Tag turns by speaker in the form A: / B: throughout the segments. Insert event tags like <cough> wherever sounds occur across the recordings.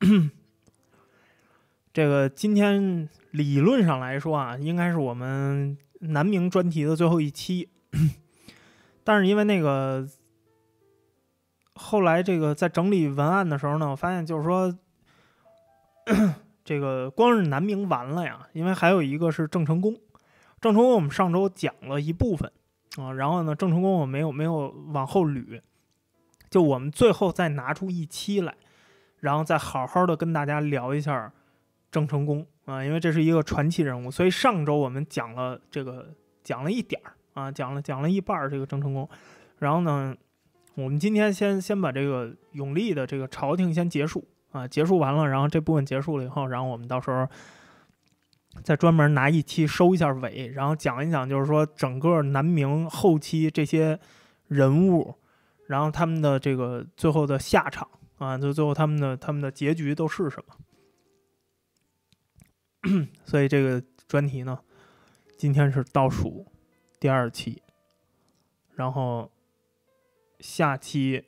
A: <clears throat> 这个今天理论上来说啊，应该是我们南明专题的最后一期。<clears throat> 但是因为那个后来这个在整理文案的时候呢，我发现就是说，<clears throat> 这个光是南明完了呀，因为还有一个是郑成功。郑成功我们上周讲了一部分啊，然后呢，郑成功我没有没有往后捋，就我们最后再拿出一期来。然后再好好的跟大家聊一下郑成功啊，因为这是一个传奇人物，所以上周我们讲了这个讲了一点儿啊，讲了讲了一半儿这个郑成功，然后呢，我们今天先先把这个永历的这个朝廷先结束啊，结束完了，然后这部分结束了以后，然后我们到时候再专门拿一期收一下尾，然后讲一讲就是说整个南明后期这些人物，然后他们的这个最后的下场。啊，就最后他们的他们的结局都是什么？<coughs> 所以这个专题呢，今天是倒数第二期，然后下期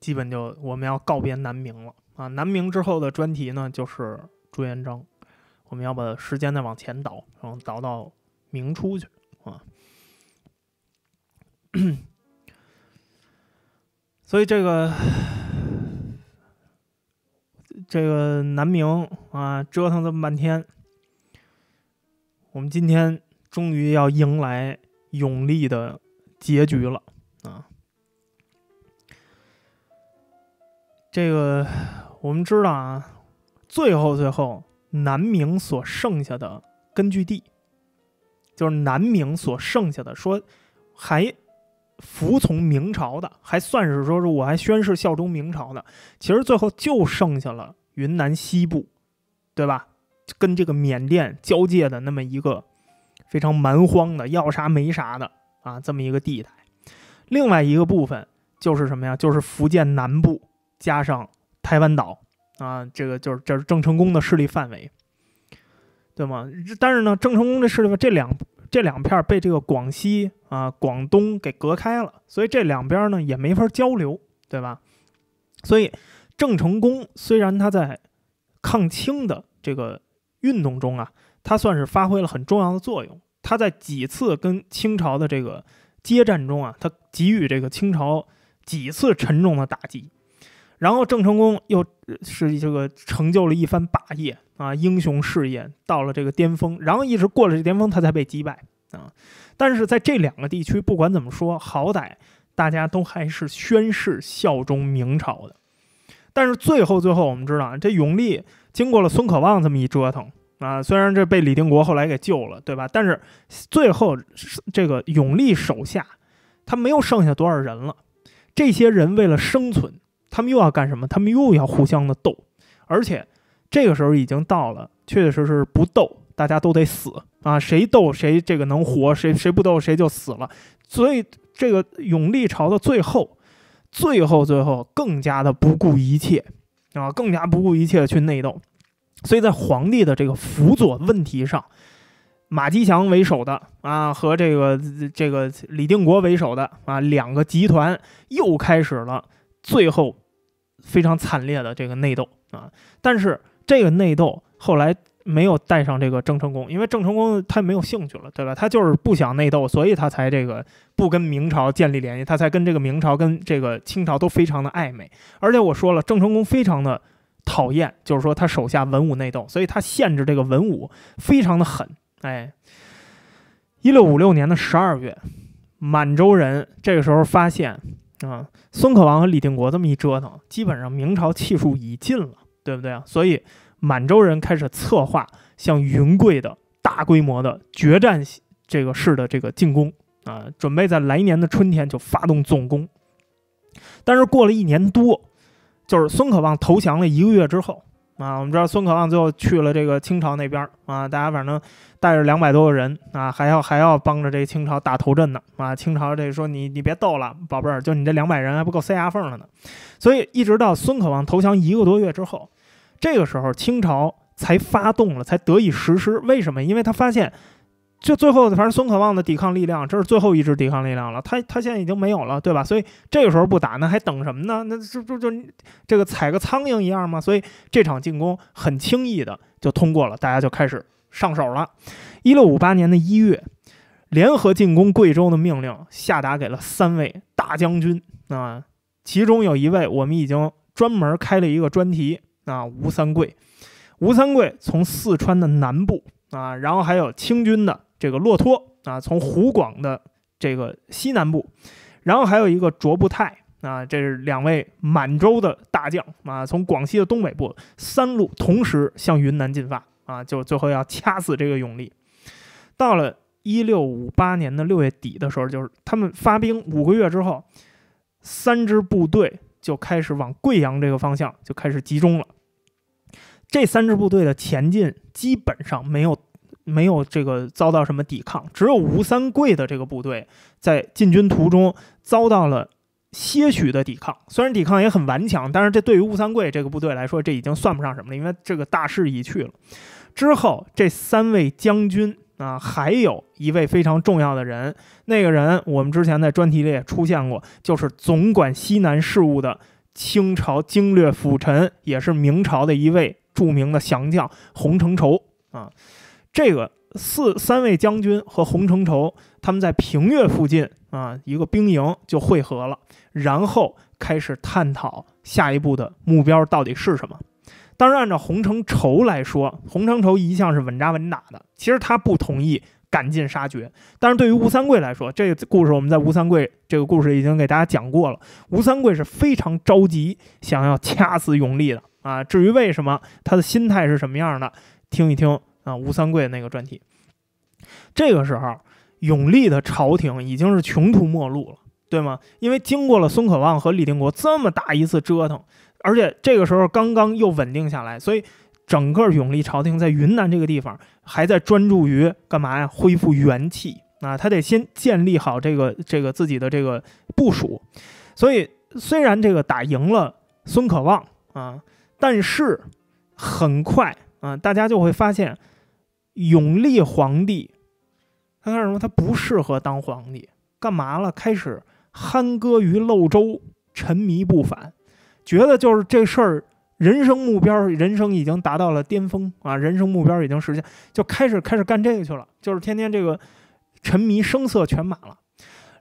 A: 基本就我们要告别南明了啊。南明之后的专题呢，就是朱元璋，我们要把时间再往前倒，然后倒到明初去啊。<coughs> 所以这个。这个南明啊，折腾这么半天，我们今天终于要迎来永历的结局了啊！这个我们知道啊，最后最后，南明所剩下的根据地，就是南明所剩下的，说还。服从明朝的，还算是说是我还宣誓效忠明朝的。其实最后就剩下了云南西部，对吧？跟这个缅甸交界的那么一个非常蛮荒的，要啥没啥的啊，这么一个地带。另外一个部分就是什么呀？就是福建南部加上台湾岛啊，这个就是这是郑成功的势力范围，对吗？但是呢，郑成功的势力这两。这两片被这个广西啊、广东给隔开了，所以这两边呢也没法交流，对吧？所以郑成功虽然他在抗清的这个运动中啊，他算是发挥了很重要的作用。他在几次跟清朝的这个接战中啊，他给予这个清朝几次沉重的打击。然后郑成功又是这个成就了一番霸业啊，英雄事业到了这个巅峰，然后一直过了这巅峰，他才被击败啊。但是在这两个地区，不管怎么说，好歹大家都还是宣誓效忠明朝的。但是最后，最后我们知道，这永历经过了孙可望这么一折腾啊，虽然这被李定国后来给救了，对吧？但是最后这个永历手下，他没有剩下多少人了。这些人为了生存。他们又要干什么？他们又要互相的斗，而且这个时候已经到了，确确实是不斗，大家都得死啊！谁斗谁这个能活，谁谁不斗谁就死了。所以这个永历朝的最后，最后最后更加的不顾一切啊，更加不顾一切的去内斗。所以在皇帝的这个辅佐问题上，马吉祥为首的啊，和这个这个李定国为首的啊两个集团又开始了最后。非常惨烈的这个内斗啊，但是这个内斗后来没有带上这个郑成功，因为郑成功他没有兴趣了，对吧？他就是不想内斗，所以他才这个不跟明朝建立联系，他才跟这个明朝跟这个清朝都非常的暧昧。而且我说了，郑成功非常的讨厌，就是说他手下文武内斗，所以他限制这个文武非常的狠。哎，一六五六年的十二月，满洲人这个时候发现。啊，孙可望和李定国这么一折腾，基本上明朝气数已尽了，对不对啊？所以满洲人开始策划向云贵的大规模的决战这个式的这个进攻啊，准备在来年的春天就发动总攻。但是过了一年多，就是孙可望投降了一个月之后。啊，我们知道孙可望最后去了这个清朝那边儿啊，大家反正带着两百多个人啊，还要还要帮着这清朝打头阵呢啊，清朝这说你你别逗了，宝贝儿，就你这两百人还不够塞牙缝的呢，所以一直到孙可望投降一个多月之后，这个时候清朝才发动了，才得以实施。为什么？因为他发现。就最后，反正孙可望的抵抗力量，这是最后一支抵抗力量了，他他现在已经没有了，对吧？所以这个时候不打，那还等什么呢？那就就就这个踩个苍蝇一样吗？所以这场进攻很轻易的就通过了，大家就开始上手了。一六五八年的一月，联合进攻贵州的命令下达给了三位大将军啊，其中有一位我们已经专门开了一个专题啊，吴三桂。吴三桂从四川的南部啊，然后还有清军的。这个骆驼啊，从湖广的这个西南部，然后还有一个卓布泰啊，这是两位满洲的大将啊，从广西的东北部，三路同时向云南进发啊，就最后要掐死这个永历。到了一六五八年的六月底的时候，就是他们发兵五个月之后，三支部队就开始往贵阳这个方向就开始集中了。这三支部队的前进基本上没有。没有这个遭到什么抵抗，只有吴三桂的这个部队在进军途中遭到了些许的抵抗，虽然抵抗也很顽强，但是这对于吴三桂这个部队来说，这已经算不上什么了，因为这个大势已去了。之后这三位将军啊，还有一位非常重要的人，那个人我们之前在专题里也出现过，就是总管西南事务的清朝经略辅臣，也是明朝的一位著名的降将洪承畴啊。这个四三位将军和洪承畴，他们在平越附近啊一个兵营就会合了，然后开始探讨下一步的目标到底是什么。当然，按照洪承畴来说，洪承畴一向是稳扎稳打的，其实他不同意赶尽杀绝。但是对于吴三桂来说，这个故事我们在吴三桂这个故事已经给大家讲过了。吴三桂是非常着急，想要掐死永历的啊。至于为什么他的心态是什么样的，听一听。啊，吴三桂那个专题，这个时候，永历的朝廷已经是穷途末路了，对吗？因为经过了孙可望和李定国这么大一次折腾，而且这个时候刚刚又稳定下来，所以整个永历朝廷在云南这个地方还在专注于干嘛呀？恢复元气啊，他得先建立好这个这个自己的这个部署。所以虽然这个打赢了孙可望啊，但是很快啊，大家就会发现。永历皇帝，他干什么？他不适合当皇帝，干嘛了？开始酣歌于漏舟，沉迷不返，觉得就是这事儿，人生目标，人生已经达到了巅峰啊，人生目标已经实现，就开始开始干这个去了，就是天天这个沉迷声色犬马了。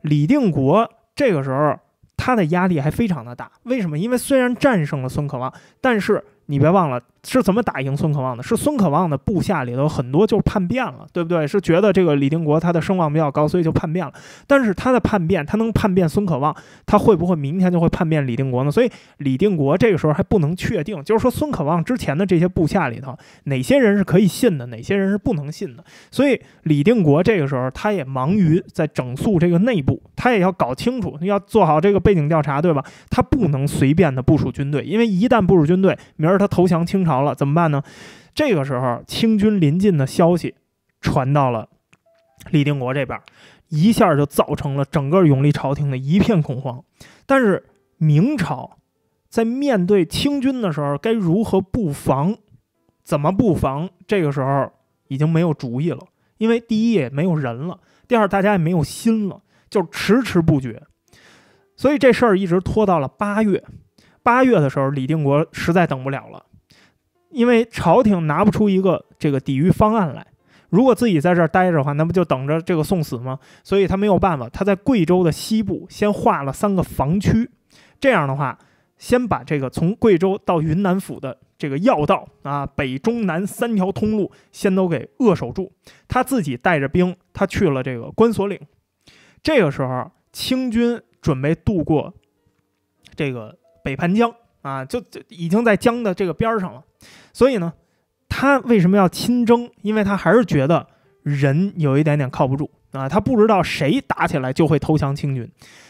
A: 李定国这个时候他的压力还非常的大，为什么？因为虽然战胜了孙可望，但是你别忘了。是怎么打赢孙可望的？是孙可望的部下里头很多就叛变了，对不对？是觉得这个李定国他的声望比较高，所以就叛变了。但是他的叛变，他能叛变孙可望，他会不会明天就会叛变李定国呢？所以李定国这个时候还不能确定，就是说孙可望之前的这些部下里头，哪些人是可以信的，哪些人是不能信的。所以李定国这个时候他也忙于在整肃这个内部，他也要搞清楚，要做好这个背景调查，对吧？他不能随便的部署军队，因为一旦部署军队，明儿他投降清朝。朝了怎么办呢？这个时候，清军临近的消息传到了李定国这边，一下就造成了整个永历朝廷的一片恐慌。但是明朝在面对清军的时候，该如何布防？怎么布防？这个时候已经没有主意了，因为第一也没有人了，第二大家也没有心了，就迟迟不决。所以这事儿一直拖到了八月。八月的时候，李定国实在等不了了。因为朝廷拿不出一个这个抵御方案来，如果自己在这儿待着的话，那不就等着这个送死吗？所以他没有办法，他在贵州的西部先划了三个防区，这样的话，先把这个从贵州到云南府的这个要道啊，北中南三条通路先都给扼守住。他自己带着兵，他去了这个关索岭。这个时候，清军准备渡过这个北盘江。啊，就就已经在江的这个边儿上了，所以呢，他为什么要亲征？因为他还是觉得人有一点点靠不住啊，他不知道谁打起来就会投降清军，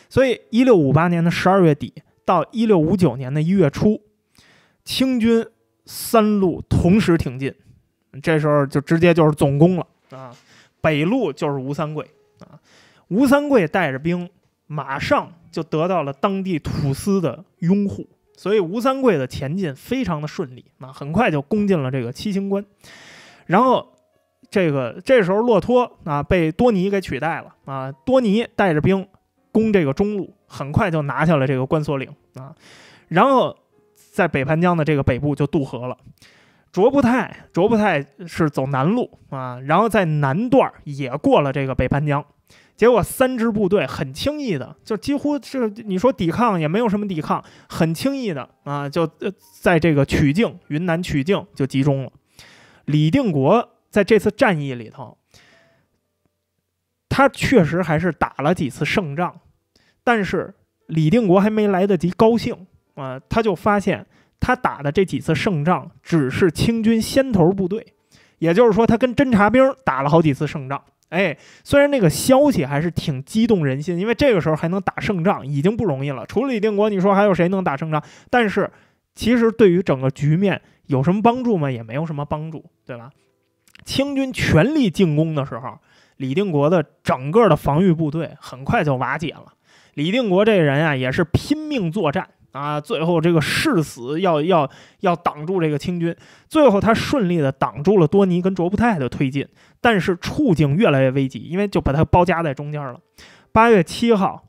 A: 所以一六五八年的十二月底到一六五九年的1月初，清军三路同时挺进，这时候就直接就是总攻了啊，北路就是吴三桂啊，吴三桂带着兵，马上就得到了当地土司的拥护。所以吴三桂的前进非常的顺利啊，很快就攻进了这个七星关，然后这个这时候骆驼啊被多尼给取代了啊，多尼带着兵攻这个中路，很快就拿下了这个关索岭啊，然后在北盘江的这个北部就渡河了。卓不泰，卓不泰是走南路啊，然后在南段也过了这个北盘江，结果三支部队很轻易的就几乎是你说抵抗也没有什么抵抗，很轻易的啊就呃在这个曲靖，云南曲靖就集中了。李定国在这次战役里头，他确实还是打了几次胜仗，但是李定国还没来得及高兴啊，他就发现。他打的这几次胜仗，只是清军先头部队，也就是说，他跟侦察兵打了好几次胜仗。哎，虽然那个消息还是挺激动人心，因为这个时候还能打胜仗，已经不容易了。除了李定国，你说还有谁能打胜仗？但是，其实对于整个局面有什么帮助吗？也没有什么帮助，对吧？清军全力进攻的时候，李定国的整个的防御部队很快就瓦解了。李定国这人啊，也是拼命作战。啊！最后这个誓死要要要挡住这个清军，最后他顺利的挡住了多尼跟卓布泰的推进，但是处境越来越危急，因为就把他包夹在中间了。八月七号，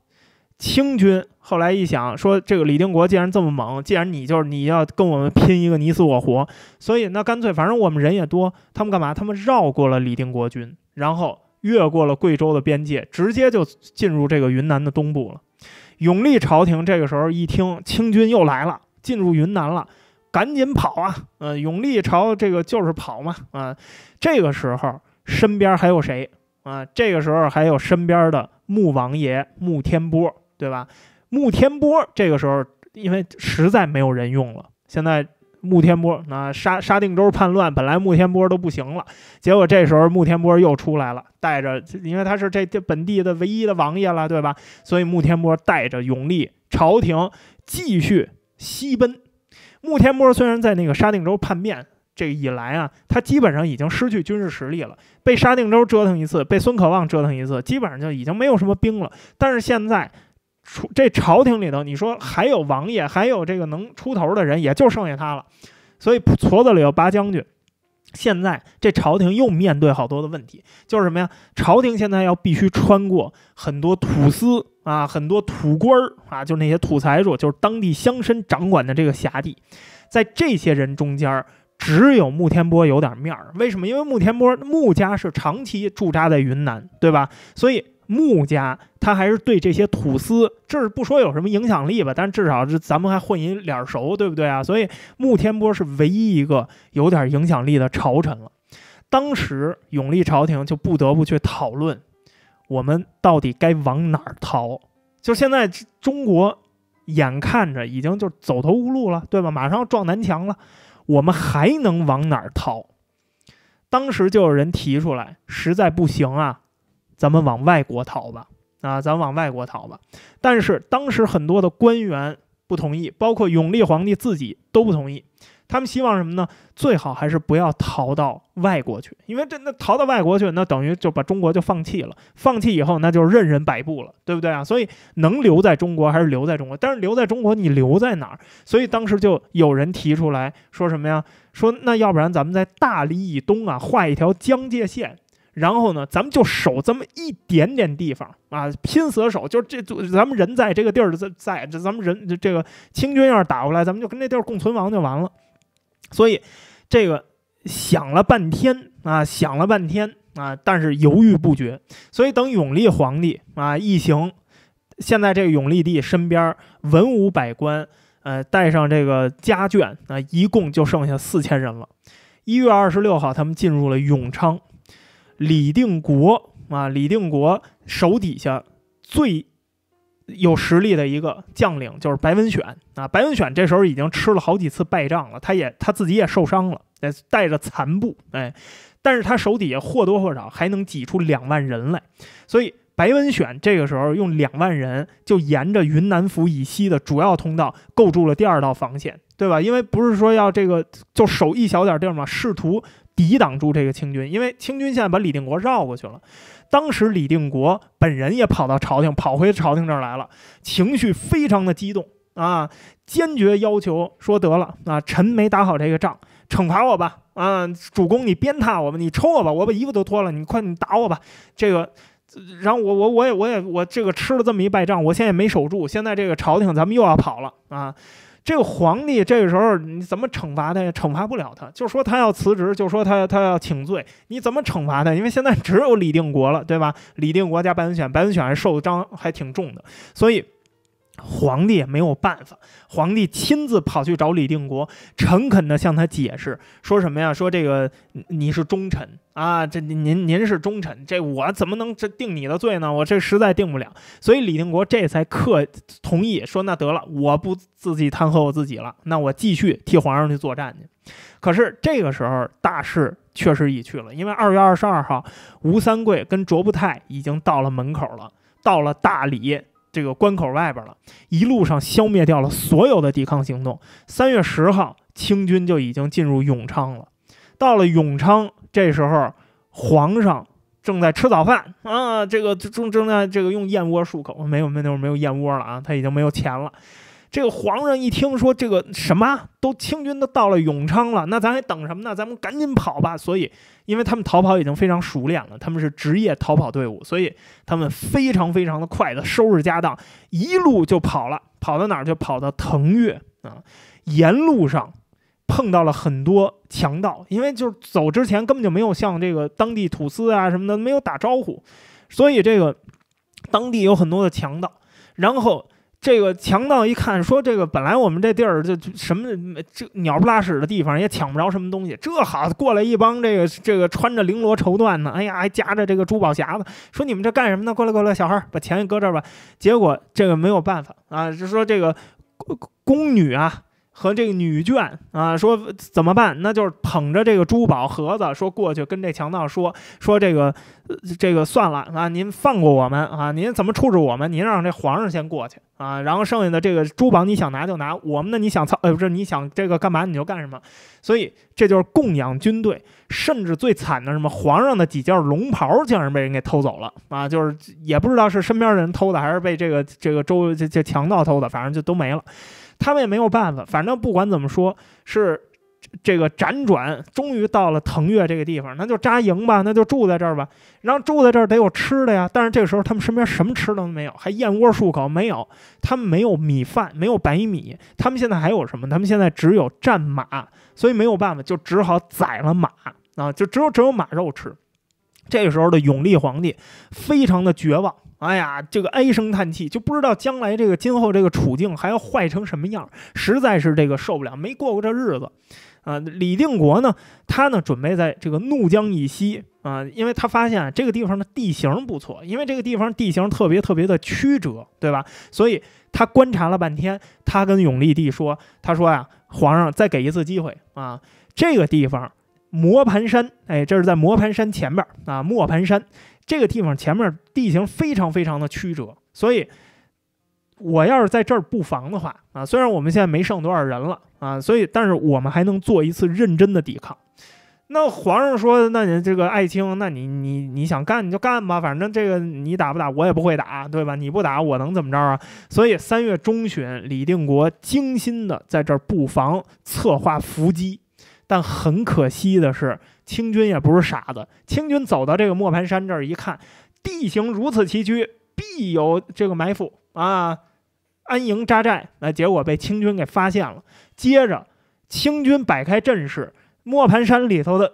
A: 清军后来一想说，这个李定国既然这么猛，既然你就是你要跟我们拼一个你死我活，所以那干脆反正我们人也多，他们干嘛？他们绕过了李定国军，然后越过了贵州的边界，直接就进入这个云南的东部了。永历朝廷这个时候一听清军又来了，进入云南了，赶紧跑啊！嗯，永历朝这个就是跑嘛啊！这个时候身边还有谁啊？这个时候还有身边的穆王爷穆天波，对吧？穆天波这个时候因为实在没有人用了，现在。穆天波那沙沙定州叛乱，本来穆天波都不行了，结果这时候穆天波又出来了，带着，因为他是这这本地的唯一的王爷了，对吧？所以穆天波带着永历朝廷继续西奔。穆天波虽然在那个沙定州叛变这一来啊，他基本上已经失去军事实力了，被沙定州折腾一次，被孙可望折腾一次，基本上就已经没有什么兵了。但是现在。出这朝廷里头，你说还有王爷，还有这个能出头的人，也就剩下他了。所以矬子里有拔将军。现在这朝廷又面对好多的问题，就是什么呀？朝廷现在要必须穿过很多土司啊，很多土官儿啊，就那些土财主，就是当地乡绅掌管的这个辖地。在这些人中间，只有穆天波有点面儿。为什么？因为穆天波穆家是长期驻扎在云南，对吧？所以。穆家他还是对这些土司，这儿不说有什么影响力吧，但至少是咱们还混一脸熟，对不对啊？所以穆天波是唯一一个有点影响力的朝臣了。当时永历朝廷就不得不去讨论，我们到底该往哪儿逃？就现在中国眼看着已经就走投无路了，对吧？马上要撞南墙了，我们还能往哪儿逃？当时就有人提出来，实在不行啊。咱们往外国逃吧，啊，咱往外国逃吧。但是当时很多的官员不同意，包括永历皇帝自己都不同意。他们希望什么呢？最好还是不要逃到外国去，因为这那逃到外国去，那等于就把中国就放弃了，放弃以后那就是任人摆布了，对不对啊？所以能留在中国还是留在中国。但是留在中国，你留在哪儿？所以当时就有人提出来说什么呀？说那要不然咱们在大理以东啊画一条疆界线。然后呢，咱们就守这么一点点地方啊，拼死守，就这，咱们人在这个地儿，在在，这咱们人这个清军要是打过来，咱们就跟这地儿共存亡就完了。所以，这个想了半天啊，想了半天啊，但是犹豫不决。所以等永历皇帝啊一行，现在这个永历帝身边文武百官，呃，带上这个家眷，啊，一共就剩下四千人了。一月二十六号，他们进入了永昌。李定国啊，李定国手底下最有实力的一个将领就是白文选啊。白文选这时候已经吃了好几次败仗了，他也他自己也受伤了，带着残部，哎，但是他手底下或多或少还能挤出两万人来。所以白文选这个时候用两万人就沿着云南府以西的主要通道构筑了第二道防线，对吧？因为不是说要这个就守一小点地儿嘛，试图。抵挡住这个清军，因为清军现在把李定国绕过去了。当时李定国本人也跑到朝廷，跑回朝廷这儿来了，情绪非常的激动啊，坚决要求说：“得了，啊，臣没打好这个仗，惩罚我吧！啊，主公，你鞭挞我吧，你抽我吧，我把衣服都脱了，你快你打我吧！这个，然后我我我也我也我这个吃了这么一败仗，我现在没守住，现在这个朝廷咱们又要跑了啊。”这个皇帝这个时候你怎么惩罚他？呀？惩罚不了他，就说他要辞职，就说他他要请罪，你怎么惩罚他？因为现在只有李定国了，对吧？李定国加白文选，白文选还受的伤还挺重的，所以。皇帝也没有办法，皇帝亲自跑去找李定国，诚恳地向他解释，说什么呀？说这个你是忠臣啊，这您您是忠臣，这我怎么能这定你的罪呢？我这实在定不了，所以李定国这才刻同意说，那得了，我不自己弹劾我自己了，那我继续替皇上去作战去。可是这个时候，大势确实已去了，因为二月二十二号，吴三桂跟卓不泰已经到了门口了，到了大理。这个关口外边了，一路上消灭掉了所有的抵抗行动。三月十号，清军就已经进入永昌了。到了永昌，这时候皇上正在吃早饭啊，这个正正在这个用燕窝漱口，没有没有没有燕窝了啊，他已经没有钱了。这个皇上一听说这个什么都清军都到了永昌了，那咱还等什么呢？咱们赶紧跑吧！所以，因为他们逃跑已经非常熟练了，他们是职业逃跑队伍，所以他们非常非常的快的收拾家当，一路就跑了，跑到哪儿就跑到腾越啊。沿路上碰到了很多强盗，因为就是走之前根本就没有向这个当地土司啊什么的没有打招呼，所以这个当地有很多的强盗，然后。这个强盗一看，说：“这个本来我们这地儿就什么这鸟不拉屎的地方，也抢不着什么东西。这好，过来一帮这个这个穿着绫罗绸缎的，哎呀，还夹着这个珠宝匣子，说你们这干什么呢？过来过来，小孩儿把钱搁这儿吧。”结果这个没有办法啊，就说这个宫女啊。和这个女眷啊，说怎么办？那就是捧着这个珠宝盒子，说过去跟这强盗说说这个，这个算了啊，您放过我们啊！您怎么处置我们？您让这皇上先过去啊，然后剩下的这个珠宝你想拿就拿，我们的你想操，哎不是你想这个干嘛你就干什么。所以这就是供养军队，甚至最惨的什么皇上的几件龙袍竟然被人给偷走了啊！就是也不知道是身边的人偷的，还是被这个这个周这这强盗偷的，反正就都没了。他们也没有办法，反正不管怎么说，是这个辗转，终于到了腾越这个地方，那就扎营吧，那就住在这儿吧。然后住在这儿得有吃的呀，但是这个时候他们身边什么吃的都没有，还燕窝漱口没有，他们没有米饭，没有白米，他们现在还有什么？他们现在只有战马，所以没有办法，就只好宰了马啊，就只有只有马肉吃。这时候的永历皇帝非常的绝望，哎呀，这个唉声叹气，就不知道将来这个今后这个处境还要坏成什么样，实在是这个受不了，没过过这日子。啊，李定国呢，他呢准备在这个怒江以西啊，因为他发现这个地方的地形不错，因为这个地方地形特别特别的曲折，对吧？所以他观察了半天，他跟永历帝说：“他说呀，皇上再给一次机会啊，这个地方。”磨盘山，哎，这是在磨盘山前边儿啊。磨盘山这个地方前面地形非常非常的曲折，所以我要是在这儿布防的话啊，虽然我们现在没剩多少人了啊，所以但是我们还能做一次认真的抵抗。那皇上说：“那你这个爱卿，那你你你想干你就干吧，反正这个你打不打我也不会打，对吧？你不打我能怎么着啊？”所以三月中旬，李定国精心的在这儿布防，策划伏击。但很可惜的是，清军也不是傻子。清军走到这个磨盘山这儿一看，地形如此崎岖，必有这个埋伏啊！安营扎寨，那结果被清军给发现了。接着，清军摆开阵势，磨盘山里头的。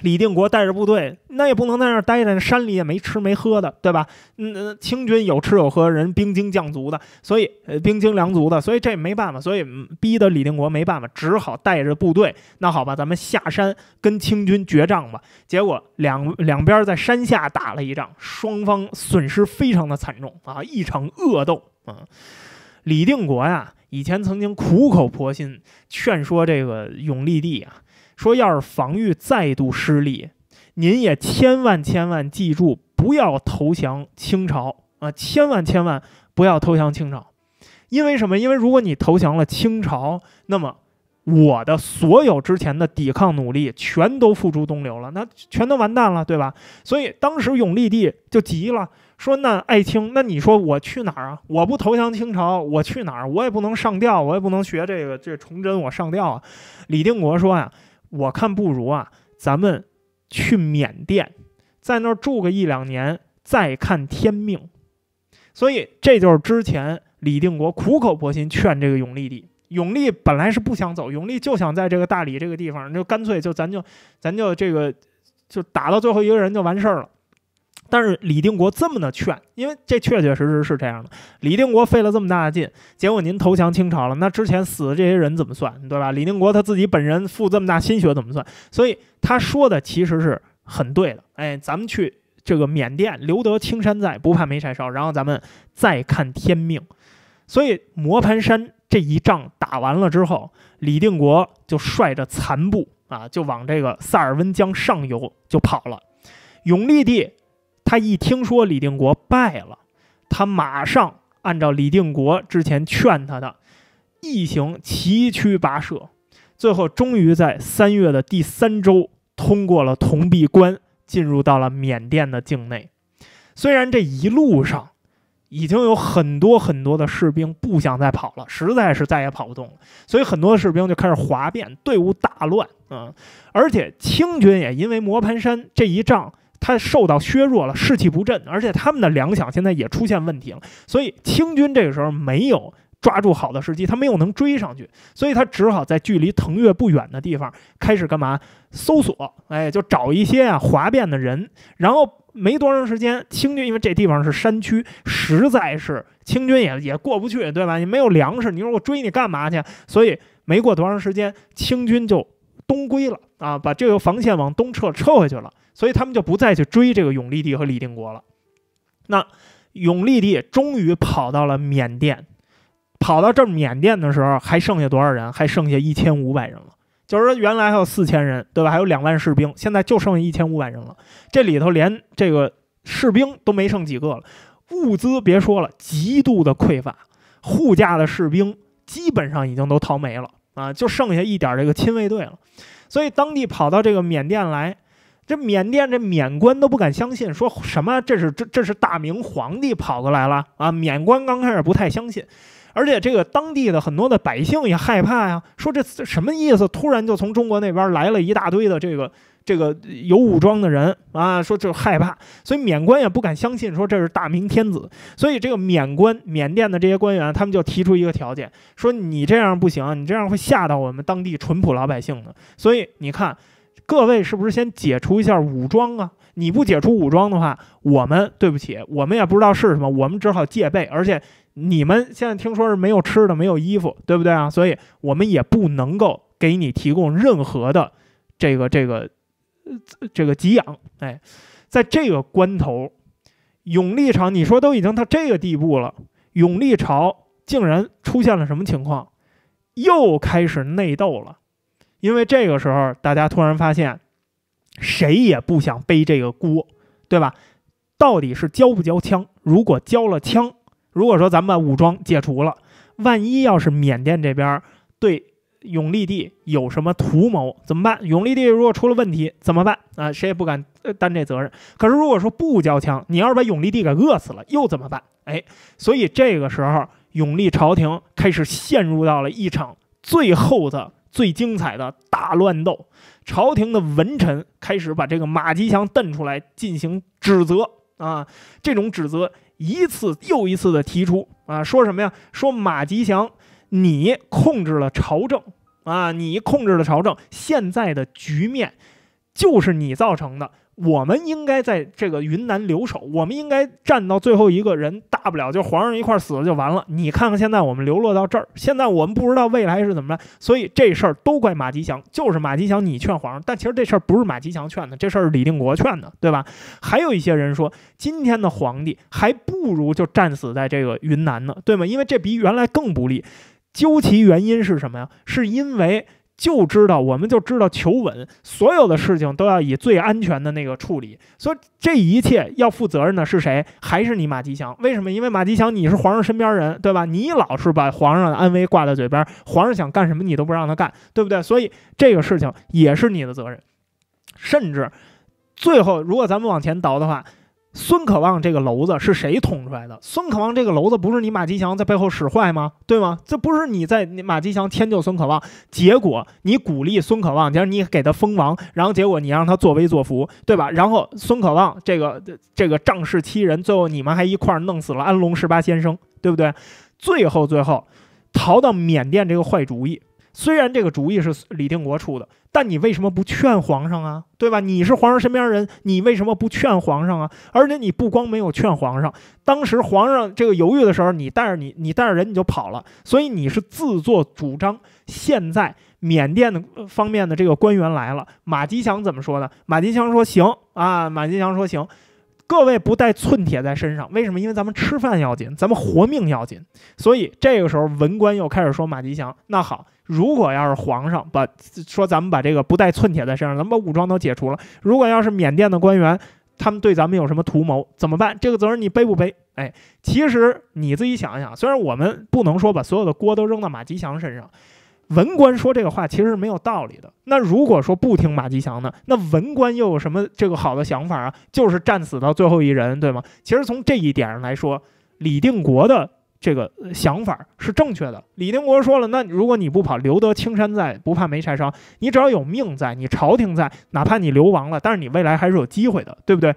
A: 李定国带着部队，那也不能在那儿待着，山里也没吃没喝的，对吧？嗯清军有吃有喝，人兵精将足的，所以呃兵精粮足的，所以这没办法，所以逼得李定国没办法，只好带着部队。那好吧，咱们下山跟清军决战吧。结果两两边在山下打了一仗，双方损失非常的惨重啊，一场恶斗啊！李定国呀，以前曾经苦口婆心劝说这个永历帝啊。说，要是防御再度失利，您也千万千万记住，不要投降清朝啊！千万千万不要投降清朝，因为什么？因为如果你投降了清朝，那么我的所有之前的抵抗努力全都付诸东流了，那全都完蛋了，对吧？所以当时永历帝就急了，说：“那爱卿，那你说我去哪儿啊？我不投降清朝，我去哪儿？我也不能上吊，我也不能学这个这崇祯我上吊啊！”李定国说呀。我看不如啊，咱们去缅甸，在那儿住个一两年，再看天命。所以这就是之前李定国苦口婆心劝这个永历帝。永历本来是不想走，永历就想在这个大理这个地方，就干脆就咱就咱就这个就打到最后一个人就完事儿了。但是李定国这么的劝，因为这确确实实是这样的。李定国费了这么大的劲，结果您投降清朝了，那之前死的这些人怎么算，对吧？李定国他自己本人付这么大心血怎么算？所以他说的其实是很对的。哎，咱们去这个缅甸，留得青山在，不怕没柴烧。然后咱们再看天命。所以磨盘山这一仗打完了之后，李定国就率着残部啊，就往这个萨尔温江上游就跑了。永历帝。他一听说李定国败了，他马上按照李定国之前劝他的一行奇岖跋涉，最后终于在三月的第三周通过了铜壁关，进入到了缅甸的境内。虽然这一路上已经有很多很多的士兵不想再跑了，实在是再也跑不动了，所以很多士兵就开始哗变，队伍大乱啊！而且清军也因为磨盘山这一仗。他受到削弱了，士气不振，而且他们的粮饷现在也出现问题了，所以清军这个时候没有抓住好的时机，他没有能追上去，所以他只好在距离腾越不远的地方开始干嘛搜索？哎，就找一些啊哗变的人，然后没多长时间，清军因为这地方是山区，实在是清军也也过不去，对吧？你没有粮食，你说我追你干嘛去？所以没过多长时间，清军就。东归了啊！把这个防线往东撤，撤回去了，所以他们就不再去追这个永历帝和李定国了。那永历帝终于跑到了缅甸，跑到这缅甸的时候，还剩下多少人？还剩下一千五百人了。就是说，原来还有四千人，对吧？还有两万士兵，现在就剩一千五百人了。这里头连这个士兵都没剩几个了，物资别说了，极度的匮乏，护驾的士兵基本上已经都逃没了。啊，就剩下一点这个亲卫队了，所以当地跑到这个缅甸来，这缅甸这缅官都不敢相信，说什么这是这这是大明皇帝跑过来了啊！缅官刚开始不太相信，而且这个当地的很多的百姓也害怕呀，说这这什么意思？突然就从中国那边来了一大堆的这个。这个有武装的人啊，说就害怕，所以免官也不敢相信，说这是大明天子。所以这个免官、缅甸的这些官员，他们就提出一个条件，说你这样不行，你这样会吓到我们当地淳朴老百姓的。所以你看，各位是不是先解除一下武装啊？你不解除武装的话，我们对不起，我们也不知道是什么，我们只好戒备。而且你们现在听说是没有吃的，没有衣服，对不对啊？所以我们也不能够给你提供任何的这个这个。呃，这个给养，哎，在这个关头，永历朝，你说都已经到这个地步了，永历朝竟然出现了什么情况？又开始内斗了。因为这个时候，大家突然发现，谁也不想背这个锅，对吧？到底是交不交枪？如果交了枪，如果说咱们把武装解除了，万一要是缅甸这边对？永历帝有什么图谋？怎么办？永历帝如果出了问题，怎么办？啊，谁也不敢担这责任。可是如果说不交枪，你要是把永历帝给饿死了，又怎么办？哎，所以这个时候，永历朝廷开始陷入到了一场最后的、最精彩的大乱斗。朝廷的文臣开始把这个马吉祥瞪出来进行指责啊，这种指责一次又一次的提出啊，说什么呀？说马吉祥，你控制了朝政。啊！你控制了朝政，现在的局面就是你造成的。我们应该在这个云南留守，我们应该站到最后一个人大不了就皇上一块儿死了就完了。你看看现在我们流落到这儿，现在我们不知道未来是怎么着，所以这事儿都怪马吉祥，就是马吉祥，你劝皇上，但其实这事儿不是马吉祥劝的，这事儿是李定国劝的，对吧？还有一些人说，今天的皇帝还不如就战死在这个云南呢，对吗？因为这比原来更不利。究其原因是什么呀？是因为就知道我们就知道求稳，所有的事情都要以最安全的那个处理。所以这一切要负责任的是谁？还是你马吉祥？为什么？因为马吉祥你是皇上身边人，对吧？你老是把皇上的安危挂在嘴边，皇上想干什么你都不让他干，对不对？所以这个事情也是你的责任。甚至最后，如果咱们往前倒的话。孙可望这个篓子是谁捅出来的？孙可望这个篓子不是你马吉祥在背后使坏吗？对吗？这不是你在马吉祥迁就孙可望，结果你鼓励孙可望，然后你给他封王，然后结果你让他作威作福，对吧？然后孙可望这个这个仗势欺人，最后你们还一块儿弄死了安龙十八先生，对不对？最后最后逃到缅甸这个坏主意。虽然这个主意是李定国出的，但你为什么不劝皇上啊？对吧？你是皇上身边人，你为什么不劝皇上啊？而且你不光没有劝皇上，当时皇上这个犹豫的时候，你带着你，你带着人你就跑了，所以你是自作主张。现在缅甸的方面的这个官员来了，马吉祥怎么说的？马吉祥说行啊，马吉祥说行。各位不带寸铁在身上，为什么？因为咱们吃饭要紧，咱们活命要紧。所以这个时候，文官又开始说马吉祥。那好，如果要是皇上把说咱们把这个不带寸铁在身上，咱们把武装都解除了。如果要是缅甸的官员，他们对咱们有什么图谋，怎么办？这个责任你背不背？哎，其实你自己想一想，虽然我们不能说把所有的锅都扔到马吉祥身上。文官说这个话其实是没有道理的。那如果说不听马吉祥呢？那文官又有什么这个好的想法啊？就是战死到最后一人，对吗？其实从这一点上来说，李定国的这个想法是正确的。李定国说了，那如果你不跑，留得青山在，不怕没柴烧。你只要有命在，你朝廷在，哪怕你流亡了，但是你未来还是有机会的，对不对？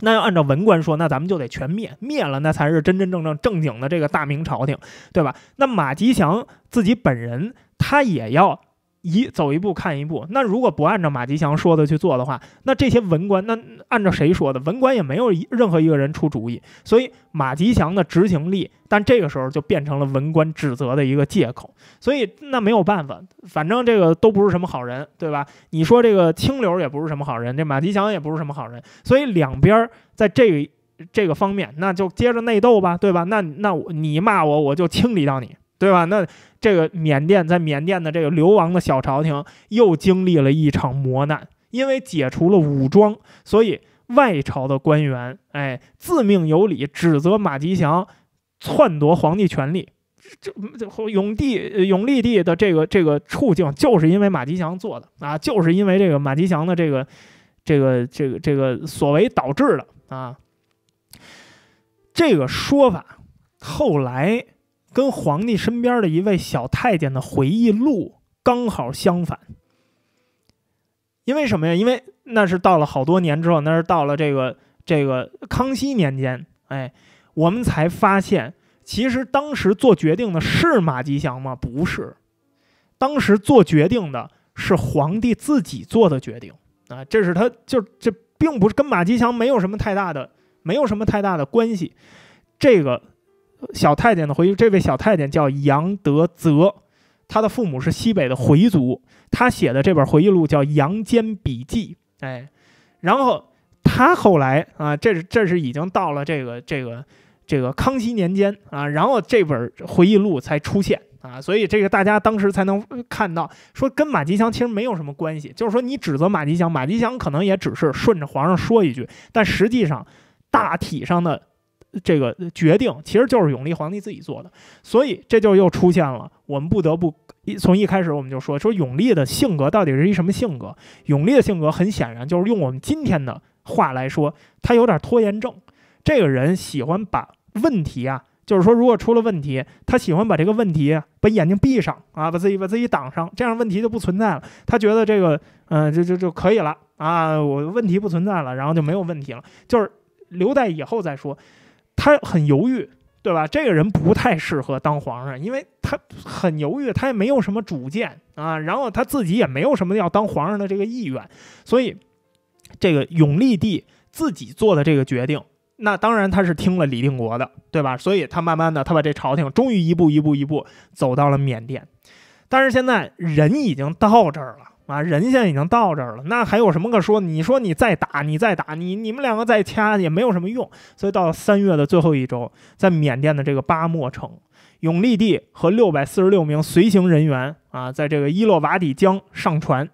A: 那要按照文官说，那咱们就得全灭，灭了那才是真真正正正经的这个大明朝廷，对吧？那马吉祥自己本人，他也要。一走一步看一步，那如果不按照马吉祥说的去做的话，那这些文官，那按照谁说的？文官也没有任何一个人出主意，所以马吉祥的执行力，但这个时候就变成了文官指责的一个借口。所以那没有办法，反正这个都不是什么好人，对吧？你说这个清流也不是什么好人，这马吉祥也不是什么好人，所以两边儿在这这个方面，那就接着内斗吧，对吧？那那我你骂我，我就清理到你。对吧？那这个缅甸在缅甸的这个流亡的小朝廷又经历了一场磨难，因为解除了武装，所以外朝的官员哎自命有理，指责马吉祥篡夺皇帝权力。这这永帝永历帝的这个这个处境，就是因为马吉祥做的啊，就是因为这个马吉祥的这个这个这个这个所为导致的啊。这个说法后来。跟皇帝身边的一位小太监的回忆录刚好相反，因为什么呀？因为那是到了好多年之后，那是到了这个这个康熙年间，哎，我们才发现，其实当时做决定的是马吉祥吗？不是，当时做决定的是皇帝自己做的决定啊，这是他，就这并不是跟马吉祥没有什么太大的，没有什么太大的关系，这个。小太监的回忆，这位小太监叫杨德泽，他的父母是西北的回族。他写的这本回忆录叫《杨坚笔记》。哎，然后他后来啊，这是这是已经到了这个这个这个康熙年间啊，然后这本回忆录才出现啊，所以这个大家当时才能看到，说跟马吉祥其实没有什么关系。就是说你指责马吉祥，马吉祥可能也只是顺着皇上说一句，但实际上大体上的。这个决定其实就是永历皇帝自己做的，所以这就又出现了。我们不得不一从一开始我们就说说永历的性格到底是一什么性格。永历的性格很显然就是用我们今天的话来说，他有点拖延症。这个人喜欢把问题啊，就是说如果出了问题，他喜欢把这个问题把眼睛闭上啊，把自己把自己挡上，这样问题就不存在了。他觉得这个嗯，就就就可以了啊，我问题不存在了，然后就没有问题了，就是留待以后再说。他很犹豫，对吧？这个人不太适合当皇上，因为他很犹豫，他也没有什么主见啊，然后他自己也没有什么要当皇上的这个意愿，所以这个永历帝自己做的这个决定，那当然他是听了李定国的，对吧？所以他慢慢的，他把这朝廷终于一步一步一步走到了缅甸，但是现在人已经到这儿了。啊，人现在已经到这儿了，那还有什么可说？你说你再打，你再打，你你们两个再掐也没有什么用。所以到三月的最后一周，在缅甸的这个巴莫城，永历帝和六百四十六名随行人员啊，在这个伊洛瓦底江上船，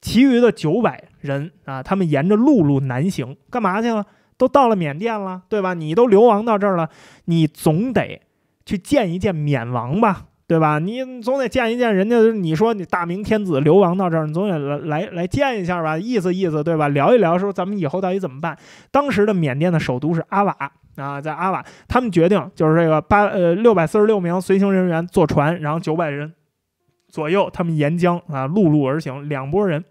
A: 其余的九百人啊，他们沿着陆路南行，干嘛去了？都到了缅甸了，对吧？你都流亡到这儿了，你总得去见一见缅王吧。对吧？你总得见一见人家。你说你大明天子流亡到这儿，你总得来来来见一下吧，意思意思，对吧？聊一聊，说咱们以后到底怎么办？当时的缅甸的首都是阿瓦啊，在阿瓦，他们决定就是这个八呃六百四十六名随行人员坐船，然后九百人左右，他们沿江啊陆路而行，两拨人。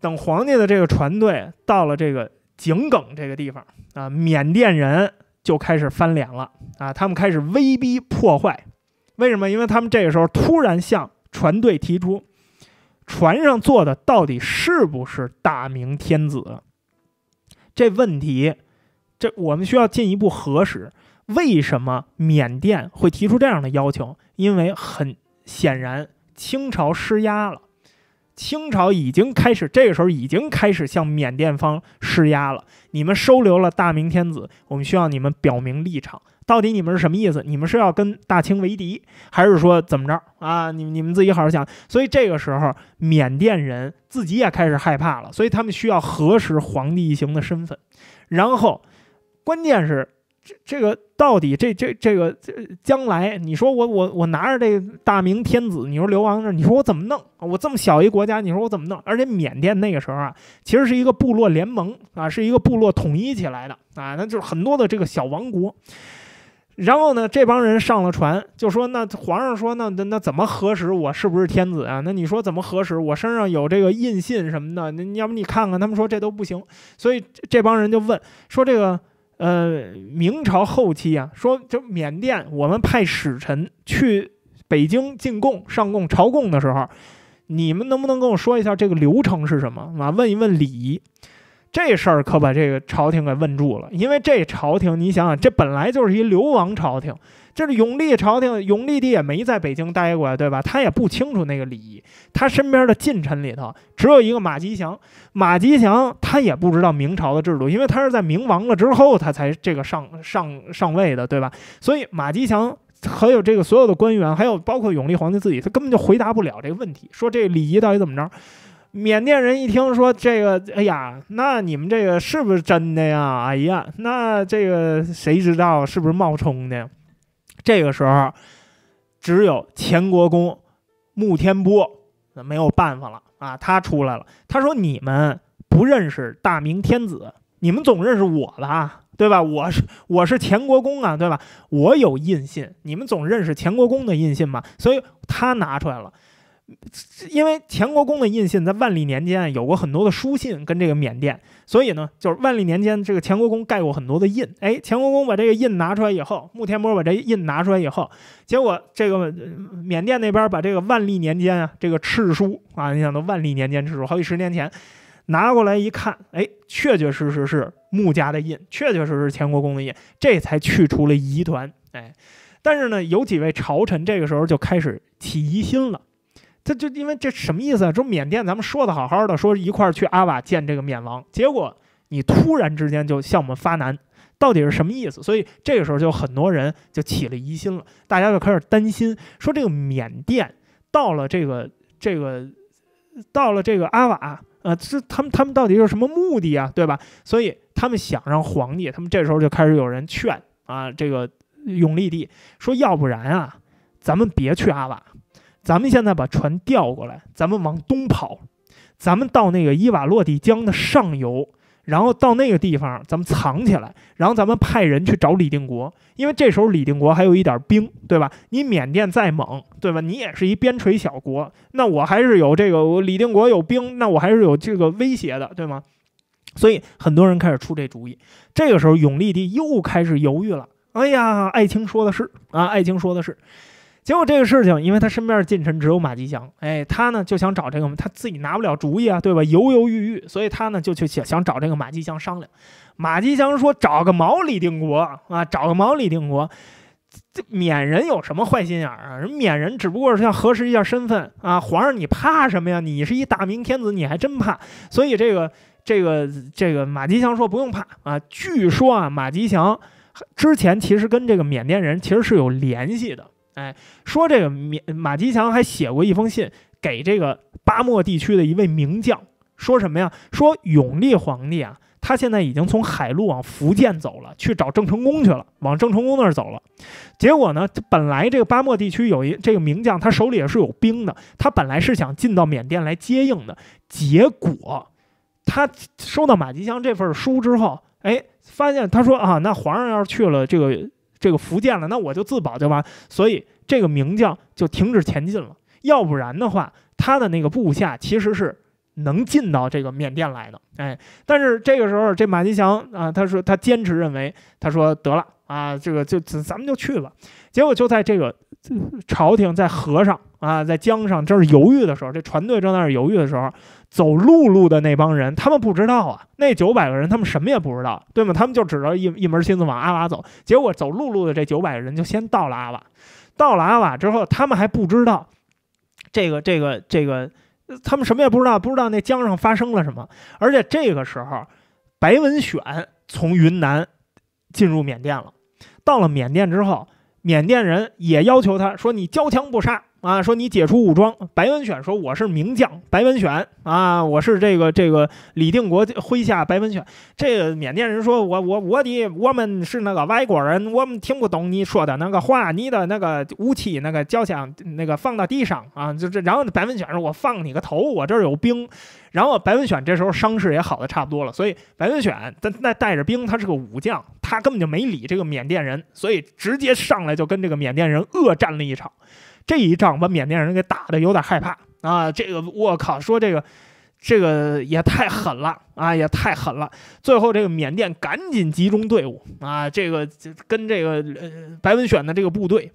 A: 等皇帝的这个船队到了这个井埂这个地方啊，缅甸人就开始翻脸了啊，他们开始威逼破坏。为什么？因为他们这个时候突然向船队提出，船上坐的到底是不是大明天子？这问题，这我们需要进一步核实。为什么缅甸会提出这样的要求？因为很显然，清朝施压了。清朝已经开始，这个时候已经开始向缅甸方施压了。你们收留了大明天子，我们需要你们表明立场，到底你们是什么意思？你们是要跟大清为敌，还是说怎么着啊？你你们自己好好想。所以这个时候，缅甸人自己也开始害怕了，所以他们需要核实皇帝一行的身份。然后，关键是。这这个到底这这这个这将来你说我我我拿着这大明天子，你说流亡这，你说我怎么弄？我这么小一国家，你说我怎么弄？而且缅甸那个时候啊，其实是一个部落联盟啊，是一个部落统一起来的啊，那就是很多的这个小王国。然后呢，这帮人上了船就说：“那皇上说那那那怎么核实我是不是天子啊？那你说怎么核实？我身上有这个印信什么的？那要不你看看他们说这都不行。”所以这帮人就问说这个。呃，明朝后期啊，说就缅甸，我们派使臣去北京进贡、上贡、朝贡的时候，你们能不能跟我说一下这个流程是什么啊？问一问礼仪。这事儿可把这个朝廷给问住了，因为这朝廷，你想想，这本来就是一流亡朝廷，这是永历朝廷，永历帝也没在北京待过，呀，对吧？他也不清楚那个礼仪。他身边的近臣里头只有一个马吉祥，马吉祥他也不知道明朝的制度，因为他是在明亡了之后他才这个上上上位的，对吧？所以马吉祥还有这个所有的官员，还有包括永历皇帝自己，他根本就回答不了这个问题，说这礼仪到底怎么着？缅甸人一听说这个，哎呀，那你们这个是不是真的呀？哎呀，那这个谁知道是不是冒充的？这个时候，只有前国公穆天波那没有办法了啊，他出来了。他说：“你们不认识大明天子，你们总认识我吧？对吧？我是我是前国公啊，对吧？我有印信，你们总认识前国公的印信吧？所以他拿出来了。”因为前国公的印信在万历年间有过很多的书信跟这个缅甸，所以呢，就是万历年间这个前国公盖过很多的印。哎，前国公把这个印拿出来以后，穆天波把这印拿出来以后，结果这个缅甸那边把这个万历年间啊这个敕书啊，你想都万历年间敕书好几十年前拿过来一看，哎，确确实实是穆家的印，确确实实是前国公的印，这才去除了疑团。哎，但是呢，有几位朝臣这个时候就开始起疑心了。这就因为这什么意思啊？说缅甸，咱们说的好好的，说一块儿去阿瓦见这个缅王，结果你突然之间就向我们发难，到底是什么意思？所以这个时候就很多人就起了疑心了，大家就开始担心，说这个缅甸到了这个这个到了这个阿瓦，呃，这他们他们到底有什么目的啊？对吧？所以他们想让皇帝，他们这时候就开始有人劝啊，这个永历帝说，要不然啊，咱们别去阿瓦。咱们现在把船调过来，咱们往东跑，咱们到那个伊瓦洛底江的上游，然后到那个地方咱们藏起来，然后咱们派人去找李定国，因为这时候李定国还有一点兵，对吧？你缅甸再猛，对吧？你也是一边陲小国，那我还是有这个，我李定国有兵，那我还是有这个威胁的，对吗？所以很多人开始出这主意。这个时候，永历帝又开始犹豫了。哎呀，爱卿说的是啊，爱卿说的是。结果这个事情，因为他身边的近臣只有马吉祥，哎，他呢就想找这个，他自己拿不了主意啊，对吧？犹犹豫豫，所以他呢就去想想找这个马吉祥商量。马吉祥说：“找个毛李定国啊，找个毛李定国，这缅人有什么坏心眼儿啊？人缅人只不过是想核实一下身份啊。皇上，你怕什么呀？你是一大明天子，你还真怕？所以这个这个这个马吉祥说不用怕啊。据说啊，马吉祥之前其实跟这个缅甸人其实是有联系的。”哎，说这个缅马吉祥还写过一封信给这个巴莫地区的一位名将，说什么呀？说永历皇帝啊，他现在已经从海路往福建走了，去找郑成功去了，往郑成功那儿走了。结果呢，本来这个巴莫地区有一这个名将，他手里也是有兵的，他本来是想进到缅甸来接应的。结果他收到马吉祥这份书之后，哎，发现他说啊，那皇上要是去了这个。这个福建了，那我就自保就完，所以这个名将就停止前进了。要不然的话，他的那个部下其实是能进到这个缅甸来的。哎，但是这个时候，这马吉祥啊，他说他坚持认为，他说得了啊，这个就咱们就去了。结果就在这个朝廷在河上啊，在江上，这是犹豫的时候，这船队正在犹豫的时候。走陆路的那帮人，他们不知道啊。那九百个人，他们什么也不知道，对吗？他们就指着一一门心思往阿瓦走。结果走陆路的这九百人就先到了阿瓦。到了阿瓦之后，他们还不知道这个、这个、这个，他们什么也不知道，不知道那江上发生了什么。而且这个时候，白文选从云南进入缅甸了。到了缅甸之后，缅甸人也要求他说：“你交枪不杀。”啊！说你解除武装，白文选说我是名将白文选啊，我是这个这个李定国麾下白文选。这个缅甸人说，我我我的我们是那个外国人，我们听不懂你说的那个话，你的那个武器那个缴枪那个放到地上啊，就这。然后白文选说，我放你个头，我这儿有兵。然后白文选这时候伤势也好的差不多了，所以白文选他那带着兵，他是个武将，他根本就没理这个缅甸人，所以直接上来就跟这个缅甸人恶战了一场。这一仗把缅甸人给打的有点害怕啊！这个我靠，说这个，这个也太狠了啊，也太狠了！最后这个缅甸赶紧集中队伍啊，这个跟这个呃白文选的这个部队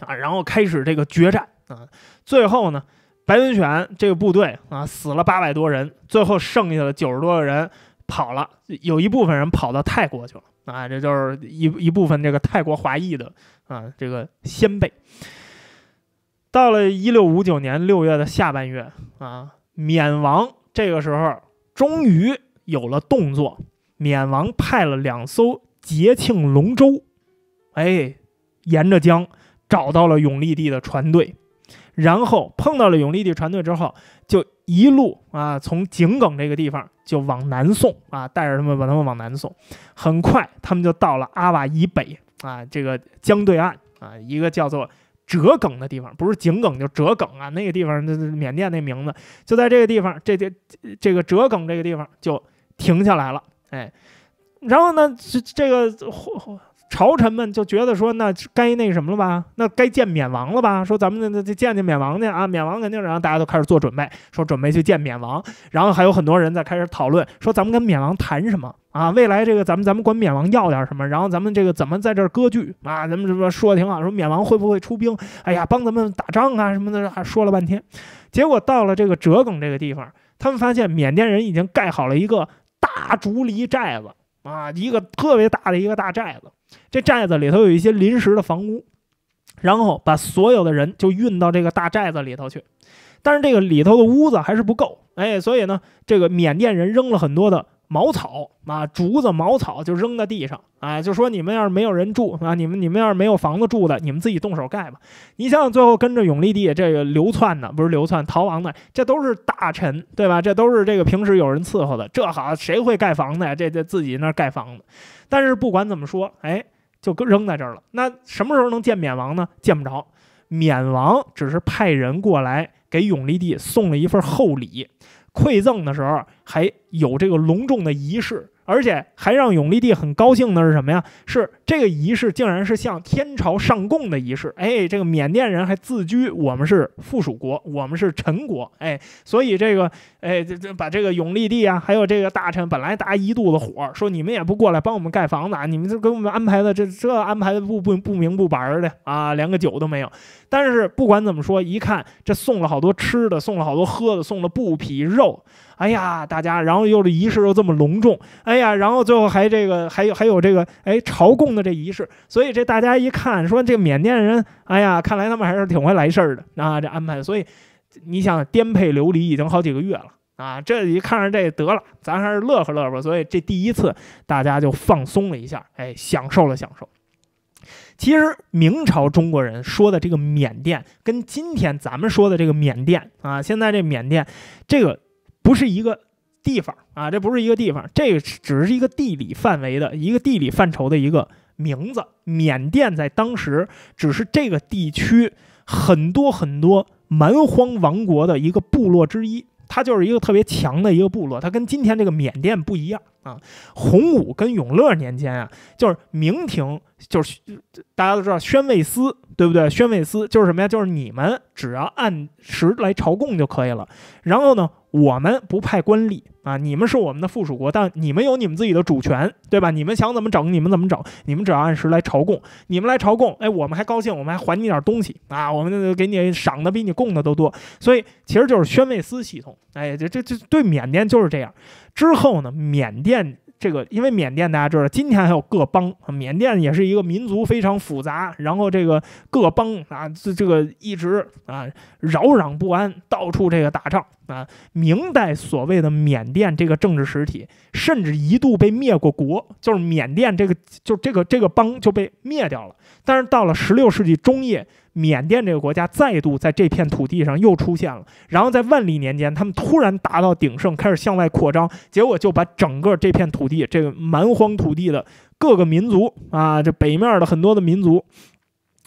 A: 啊，然后开始这个决战啊！最后呢，白文选这个部队啊死了八百多人，最后剩下了九十多个人跑了，有一部分人跑到泰国去了啊！这就是一一部分这个泰国华裔的啊这个先辈。到了一六五九年六月的下半月啊，缅王这个时候终于有了动作。缅王派了两艘节庆龙舟，哎，沿着江找到了永历帝的船队，然后碰到了永历帝船队之后，就一路啊从井埂这个地方就往南送啊，带着他们把他们往南送。很快他们就到了阿瓦以北啊，这个江对岸啊，一个叫做。折梗的地方，不是井梗就折梗啊！那个地方，那缅甸那名字就在这个地方，这这这个折梗这个地方就停下来了，哎，然后呢，这这个朝臣们就觉得说，那该那什么了吧？那该见缅王了吧？说咱们那那见见缅王去啊！缅王肯定，然后大家都开始做准备，说准备去见缅王。然后还有很多人在开始讨论，说咱们跟缅王谈什么啊？未来这个咱们咱们管缅王要点什么？然后咱们这个怎么在这儿割据啊？咱们什么说的挺好，说缅王会不会出兵？哎呀，帮咱们打仗啊什么的还说了半天，结果到了这个折梗这个地方，他们发现缅甸人已经盖好了一个大竹篱寨子。啊，一个特别大的一个大寨子，这寨子里头有一些临时的房屋，然后把所有的人就运到这个大寨子里头去，但是这个里头的屋子还是不够，哎，所以呢，这个缅甸人扔了很多的。茅草啊，竹子、茅草就扔在地上，啊，就说你们要是没有人住啊，你们你们要是没有房子住的，你们自己动手盖吧。你想想，最后跟着永历帝这个流窜的，不是流窜逃亡的，这都是大臣，对吧？这都是这个平时有人伺候的，这好谁会盖房子呀？这这自己那盖房子。但是不管怎么说，哎，就扔在这儿了。那什么时候能见缅王呢？见不着。缅王只是派人过来给永历帝送了一份厚礼。馈赠的时候还有这个隆重的仪式，而且还让永历帝很高兴的是什么呀？是。这个仪式竟然是向天朝上贡的仪式，哎，这个缅甸人还自居我们是附属国，我们是臣国，哎，所以这个，哎，这这把这个永历帝啊，还有这个大臣，本来打一肚子火，说你们也不过来帮我们盖房子，啊，你们这给我们安排的这这安排的不不不明不白的啊，连个酒都没有。但是不管怎么说，一看这送了好多吃的，送了好多喝的，送了布匹、肉，哎呀，大家，然后又这仪式又这么隆重，哎呀，然后最后还这个还有还有这个，哎，朝贡。的这仪式，所以这大家一看说这缅甸人，哎呀，看来他们还是挺会来事儿的。啊，这安排，所以你想颠沛流离已经好几个月了啊，这一看着这得了，咱还是乐呵乐呵。所以这第一次大家就放松了一下，哎，享受了享受。其实明朝中国人说的这个缅甸，跟今天咱们说的这个缅甸啊，现在这缅甸这个不是一个地方啊，这不是一个地方，这个只是一个地理范围的一个地理范畴的一个。名字，缅甸在当时只是这个地区很多很多蛮荒王国的一个部落之一，它就是一个特别强的一个部落，它跟今天这个缅甸不一样啊。洪武跟永乐年间啊，就是明廷。就是大家都知道宣慰司，对不对？宣慰司就是什么呀？就是你们只要按时来朝贡就可以了。然后呢，我们不派官吏啊，你们是我们的附属国，但你们有你们自己的主权，对吧？你们想怎么整，你们怎么整，你们只要按时来朝贡。你们来朝贡，哎，我们还高兴，我们还还你点东西啊，我们给你赏的比你供的都多。所以其实就是宣慰司系统，哎，这这这对缅甸就是这样。之后呢，缅甸。这个，因为缅甸大家知道，今天还有各邦。缅甸也是一个民族非常复杂，然后这个各邦啊，这这个一直啊扰攘不安，到处这个打仗。啊，明代所谓的缅甸这个政治实体，甚至一度被灭过国，就是缅甸这个就这个这个邦就被灭掉了。但是到了十六世纪中叶，缅甸这个国家再度在这片土地上又出现了。然后在万历年间，他们突然达到鼎盛，开始向外扩张，结果就把整个这片土地，这个蛮荒土地的各个民族啊，这北面的很多的民族，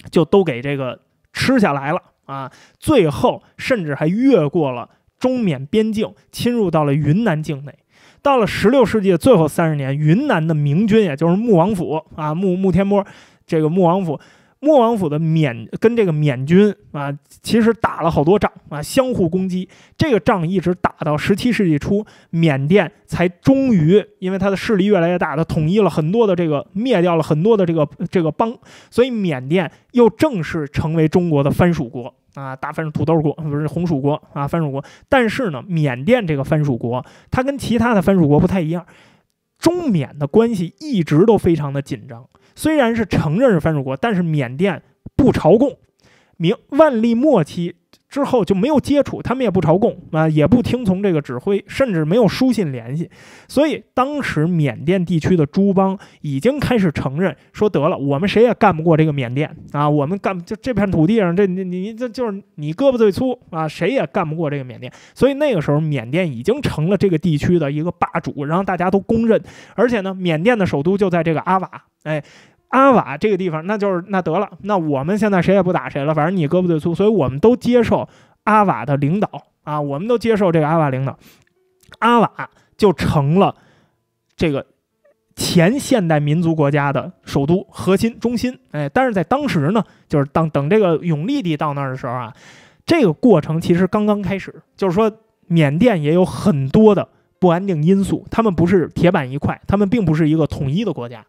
A: 就都给这个吃下来了啊。最后甚至还越过了。中缅边境侵入到了云南境内。到了十六世纪的最后三十年，云南的明军，也就是穆王府啊，穆穆天波，这个穆王府，穆王府的缅跟这个缅军啊，其实打了好多仗啊，相互攻击。这个仗一直打到十七世纪初，缅甸才终于因为他的势力越来越大，他统一了很多的这个，灭掉了很多的这个这个邦，所以缅甸又正式成为中国的藩属国。啊，大番薯土豆国不是红薯国啊，番薯国。但是呢，缅甸这个番薯国，它跟其他的番薯国不太一样。中缅的关系一直都非常的紧张。虽然是承认是番薯国，但是缅甸不朝贡。明万历末期。之后就没有接触，他们也不朝贡啊，也不听从这个指挥，甚至没有书信联系。所以当时缅甸地区的诸邦已经开始承认，说得了，我们谁也干不过这个缅甸啊，我们干就这片土地上这你这就是你胳膊最粗啊，谁也干不过这个缅甸。所以那个时候，缅甸已经成了这个地区的一个霸主，然后大家都公认。而且呢，缅甸的首都就在这个阿瓦，哎。阿瓦这个地方，那就是那得了，那我们现在谁也不打谁了，反正你胳膊最粗，所以我们都接受阿瓦的领导啊，我们都接受这个阿瓦领导，阿瓦就成了这个前现代民族国家的首都核心中心。哎，但是在当时呢，就是当等这个永历帝到那儿的时候啊，这个过程其实刚刚开始，就是说缅甸也有很多的不安定因素，他们不是铁板一块，他们并不是一个统一的国家。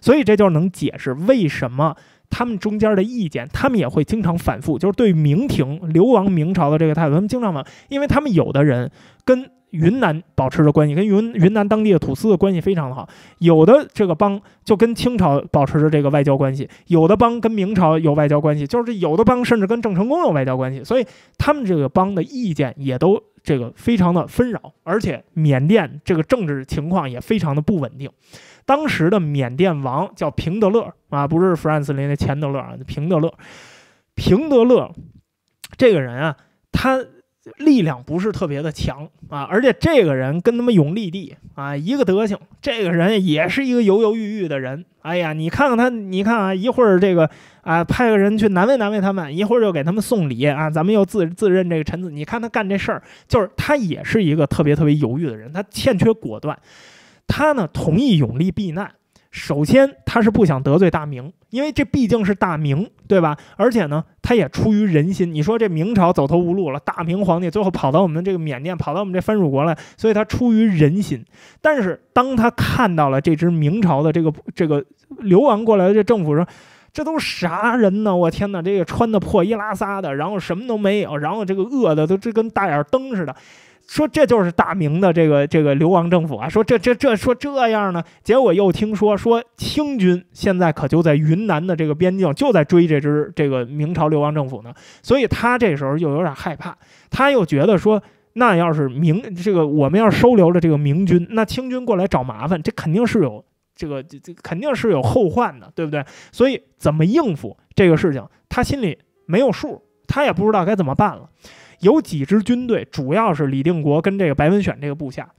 A: 所以这就是能解释为什么他们中间的意见，他们也会经常反复，就是对明廷流亡明朝的这个态度，他们经常反，因为他们有的人跟云南保持着关系，跟云云南当地的土司的关系非常的好，有的这个帮就跟清朝保持着这个外交关系，有的帮跟明朝有外交关系，就是有的帮甚至跟郑成功有外交关系，所以他们这个帮的意见也都这个非常的纷扰，而且缅甸这个政治情况也非常的不稳定。当时的缅甸王叫平德乐啊，不是弗兰斯林的前德勒啊，平德乐，平德乐，这个人啊，他力量不是特别的强啊，而且这个人跟他们永历帝啊一个德行，这个人也是一个犹犹豫豫的人。哎呀，你看看他，你看啊，一会儿这个啊派个人去难为难为他们，一会儿又给他们送礼啊，咱们又自自认这个臣子。你看他干这事儿，就是他也是一个特别特别犹豫的人，他欠缺果断。他呢同意永历避难，首先他是不想得罪大明，因为这毕竟是大明，对吧？而且呢，他也出于人心。你说这明朝走投无路了，大明皇帝最后跑到我们这个缅甸，跑到我们这藩属国来，所以他出于人心。但是当他看到了这支明朝的这个这个流亡过来的这政府，说这都啥人呢？我天哪，这个穿的破衣拉撒的，然后什么都没有，然后这个饿的都这跟大眼灯似的。说这就是大明的这个这个流亡政府啊！说这这这说这样呢，结果又听说说清军现在可就在云南的这个边境，就在追这支这个明朝流亡政府呢。所以他这时候又有点害怕，他又觉得说，那要是明这个我们要收留了这个明军，那清军过来找麻烦，这肯定是有这个这这肯定是有后患的，对不对？所以怎么应付这个事情，他心里没有数，他也不知道该怎么办了。有几支军队，主要是李定国跟这个白文选这个部下，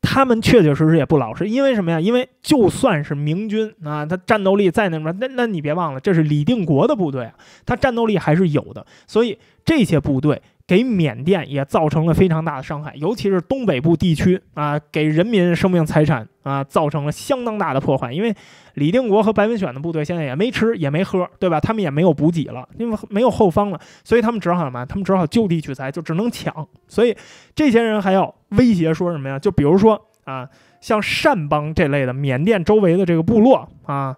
A: 他们确确实实也不老实。因为什么呀？因为就算是明军啊，他战斗力在那边，那那你别忘了，这是李定国的部队啊，他战斗力还是有的。所以这些部队。给缅甸也造成了非常大的伤害，尤其是东北部地区啊，给人民生命财产啊造成了相当大的破坏。因为李定国和白文选的部队现在也没吃也没喝，对吧？他们也没有补给了，因为没有后方了，所以他们只好什么？他们只好就地取材，就只能抢。所以这些人还要威胁说什么呀？就比如说啊，像善邦这类的缅甸周围的这个部落啊，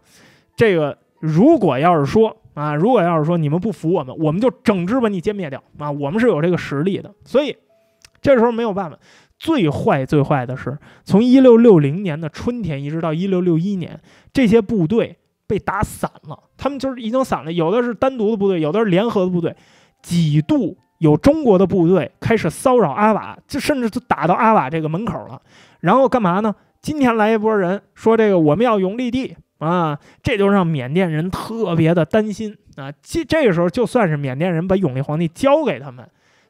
A: 这个如果要是说。啊！如果要是说你们不服我们，我们就整只把你歼灭掉啊！我们是有这个实力的，所以这时候没有办法。最坏最坏的是，从一六六零年的春天一直到一六六一年，这些部队被打散了，他们就是已经散了。有的是单独的部队，有的是联合的部队，几度有中国的部队开始骚扰阿瓦，就甚至就打到阿瓦这个门口了。然后干嘛呢？今天来一波人说这个我们要永立地。啊，这就让缅甸人特别的担心啊！这这个时候，就算是缅甸人把永历皇帝交给他们，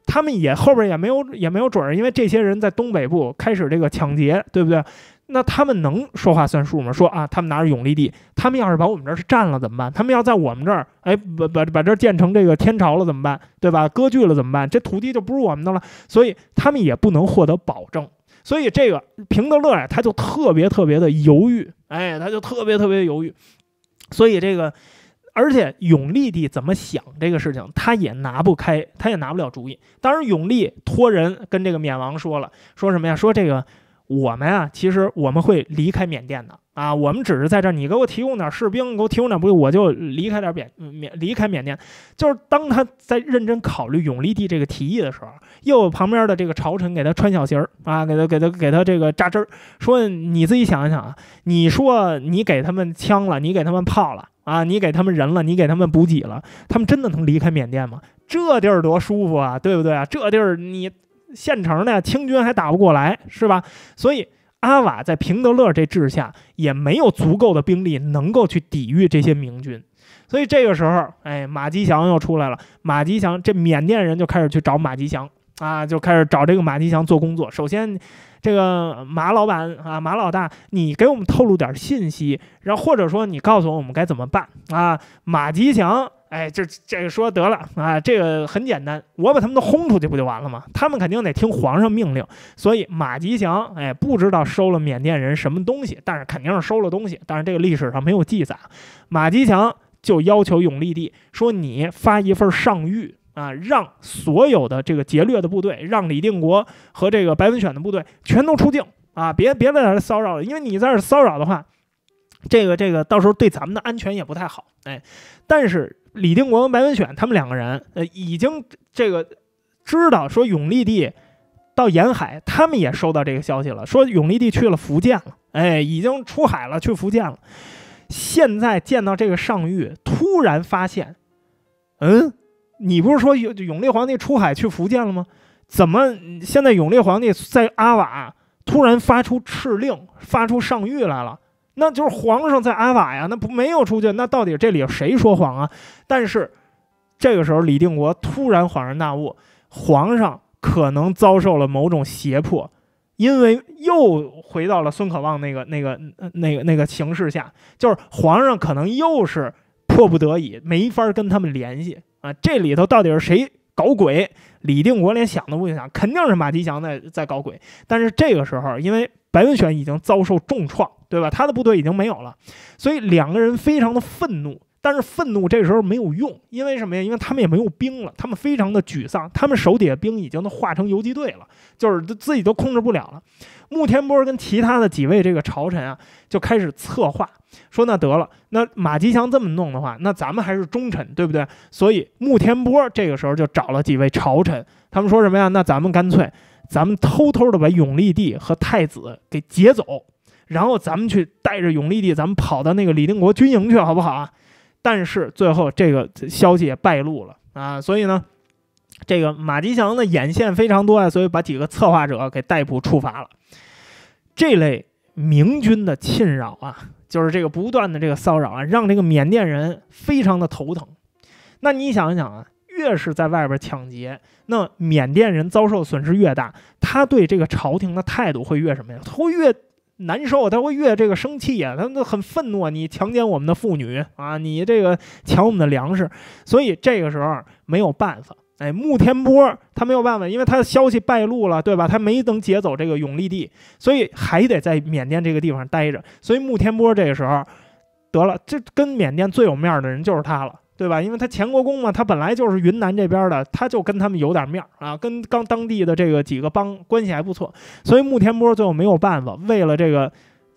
A: 他们也后边也没有也没有准儿，因为这些人在东北部开始这个抢劫，对不对？那他们能说话算数吗？说啊，他们拿着永历帝，他们要是把我们这儿占了怎么办？他们要在我们这儿，哎，把把把这儿建成这个天朝了怎么办？对吧？割据了怎么办？这土地就不是我们的了，所以他们也不能获得保证。所以这个平德乐呀，他就特别特别的犹豫，哎，他就特别特别犹豫。所以这个，而且永历帝怎么想这个事情，他也拿不开，他也拿不了主意。当然，永历托人跟这个缅王说了，说什么呀？说这个我们啊，其实我们会离开缅甸的。啊，我们只是在这儿，你给我提供点士兵，给我提供点队，我就离开点缅缅离开缅甸。就是当他在认真考虑永历帝这个提议的时候，又旁边的这个朝臣给他穿小鞋儿啊，给他给他给他这个扎针儿，说你自己想一想啊，你说你给他们枪了，你给他们炮了啊，你给他们人了，你给他们补给了，他们真的能离开缅甸吗？这地儿多舒服啊，对不对啊？这地儿你现成的清军还打不过来，是吧？所以。阿瓦在平德勒这治下也没有足够的兵力能够去抵御这些明军，所以这个时候，哎，马吉祥又出来了。马吉祥，这缅甸人就开始去找马吉祥啊，就开始找这个马吉祥做工作。首先，这个马老板啊，马老大，你给我们透露点信息，然后或者说你告诉我我们该怎么办啊？马吉祥。哎，这这个说得了啊，这个很简单，我把他们都轰出去不就完了吗？他们肯定得听皇上命令，所以马吉祥哎，不知道收了缅甸人什么东西，但是肯定是收了东西，但是这个历史上没有记载。马吉祥就要求永历帝说：“你发一份上谕啊，让所有的这个劫掠的部队，让李定国和这个白文选的部队全都出境啊，别别在那儿骚扰，了，因为你在这儿骚扰的话，这个这个到时候对咱们的安全也不太好。”哎。但是李定国和白文选他们两个人，呃，已经这个知道说永历帝到沿海，他们也收到这个消息了，说永历帝去了福建了，哎，已经出海了，去福建了。现在见到这个上谕，突然发现，嗯，你不是说永永历皇帝出海去福建了吗？怎么现在永历皇帝在阿瓦突然发出敕令，发出上谕来了？那就是皇上在阿瓦呀，那不没有出去？那到底这里谁说谎啊？但是这个时候，李定国突然恍然大悟，皇上可能遭受了某种胁迫，因为又回到了孙可望那个、那个、那个、那个形势下，就是皇上可能又是迫不得已，没法跟他们联系啊。这里头到底是谁搞鬼？李定国连想都不用想，肯定是马吉祥在在搞鬼。但是这个时候，因为白文选已经遭受重创，对吧？他的部队已经没有了，所以两个人非常的愤怒。但是愤怒这时候没有用，因为什么呀？因为他们也没有兵了，他们非常的沮丧，他们手底下兵已经都化成游击队了，就是自己都控制不了了。穆天波跟其他的几位这个朝臣啊，就开始策划，说那得了，那马吉祥这么弄的话，那咱们还是忠臣，对不对？所以穆天波这个时候就找了几位朝臣，他们说什么呀？那咱们干脆，咱们偷偷的把永历帝和太子给劫走，然后咱们去带着永历帝，咱们跑到那个李定国军营去，好不好啊？但是最后这个消息也败露了啊，所以呢，这个马吉祥的眼线非常多啊，所以把几个策划者给逮捕处罚了。这类明军的侵扰啊，就是这个不断的这个骚扰啊，让这个缅甸人非常的头疼。那你想一想啊，越是在外边抢劫，那缅甸人遭受损失越大，他对这个朝廷的态度会越什么呀？会越。难受，他会越这个生气啊，他很愤怒。啊！你强奸我们的妇女啊，你这个抢我们的粮食，所以这个时候没有办法。哎，穆天波他没有办法，因为他的消息败露了，对吧？他没能劫走这个永历帝，所以还得在缅甸这个地方待着。所以穆天波这个时候得了，这跟缅甸最有面的人就是他了。对吧？因为他前国公嘛，他本来就是云南这边的，他就跟他们有点面儿啊，跟刚当地的这个几个帮关系还不错，所以穆天波最后没有办法，为了这个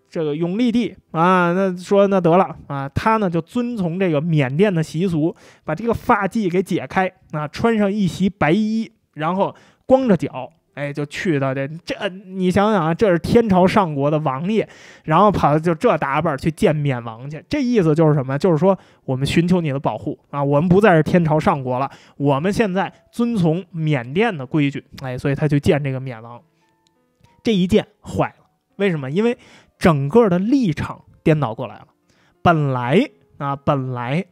A: 这个永历帝啊，那说那得了啊，他呢就遵从这个缅甸的习俗，把这个发髻给解开啊，穿上一袭白衣，然后光着脚。哎，就去到这这，你想想啊，这是天朝上国的王爷，然后跑就这打扮去见缅王去，这意思就是什么？就是说我们寻求你的保护啊，我们不再是天朝上国了，我们现在遵从缅甸的规矩。哎，所以他去见这个缅王，这一见坏了，为什么？因为整个的立场颠倒过来了，本来啊，本来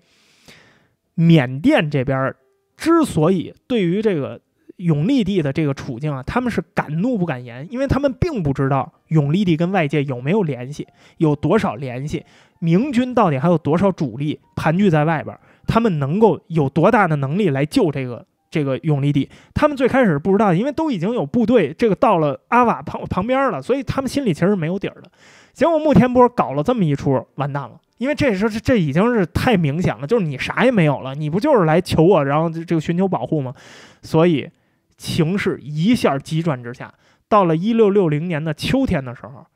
A: 缅甸这边之所以对于这个。永历帝的这个处境啊，他们是敢怒不敢言，因为他们并不知道永历帝跟外界有没有联系，有多少联系，明军到底还有多少主力盘踞在外边，他们能够有多大的能力来救这个这个永历帝？他们最开始不知道因为都已经有部队这个到了阿瓦旁旁边了，所以他们心里其实没有底儿的。结果穆天波搞了这么一出，完蛋了，因为这时候这这已经是太明显了，就是你啥也没有了，你不就是来求我，然后这个寻求保护吗？所以。形势一下急转直下，到了一六六零年的秋天的时候，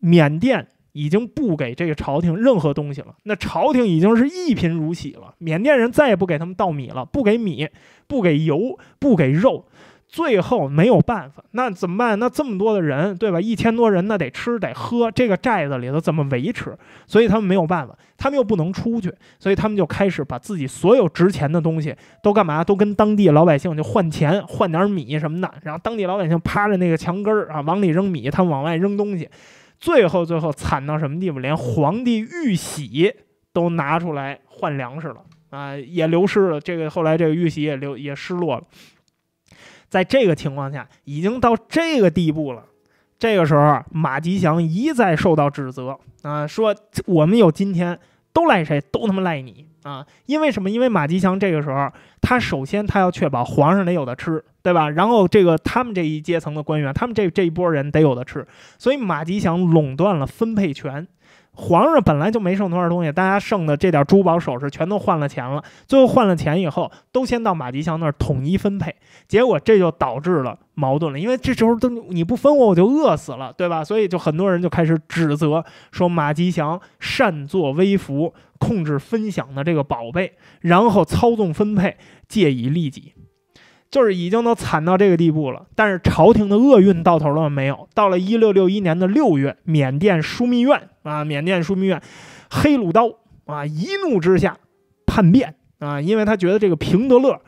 A: 缅甸已经不给这个朝廷任何东西了。那朝廷已经是一贫如洗了。缅甸人再也不给他们倒米了，不给米，不给油，不给肉。最后没有办法，那怎么办？那这么多的人，对吧？一千多人，那得吃得喝，这个寨子里头怎么维持？所以他们没有办法，他们又不能出去，所以他们就开始把自己所有值钱的东西都干嘛？都跟当地老百姓就换钱，换点米什么的。然后当地老百姓趴着那个墙根儿啊，往里扔米，他们往外扔东西。最后，最后惨到什么地步？连皇帝玉玺都拿出来换粮食了啊，也流失了。这个后来这个玉玺也流也失落了。在这个情况下，已经到这个地步了。这个时候，马吉祥一再受到指责啊，说我们有今天，都赖谁？都他妈赖你啊！因为什么？因为马吉祥这个时候，他首先他要确保皇上得有的吃，对吧？然后这个他们这一阶层的官员，他们这这一波人得有的吃。所以马吉祥垄断了分配权。皇上本来就没剩多少东西，大家剩的这点珠宝首饰全都换了钱了。最后换了钱以后，都先到马吉祥那儿统一分配，结果这就导致了矛盾了。因为这时候都你不分我，我就饿死了，对吧？所以就很多人就开始指责说马吉祥擅作威服，控制分享的这个宝贝，然后操纵分配，借以利己。就是已经都惨到这个地步了，但是朝廷的厄运到头了没有。到了一六六一年的六月，缅甸枢密院啊，缅甸枢密院，黑鲁刀啊，一怒之下叛变啊，因为他觉得这个平德勒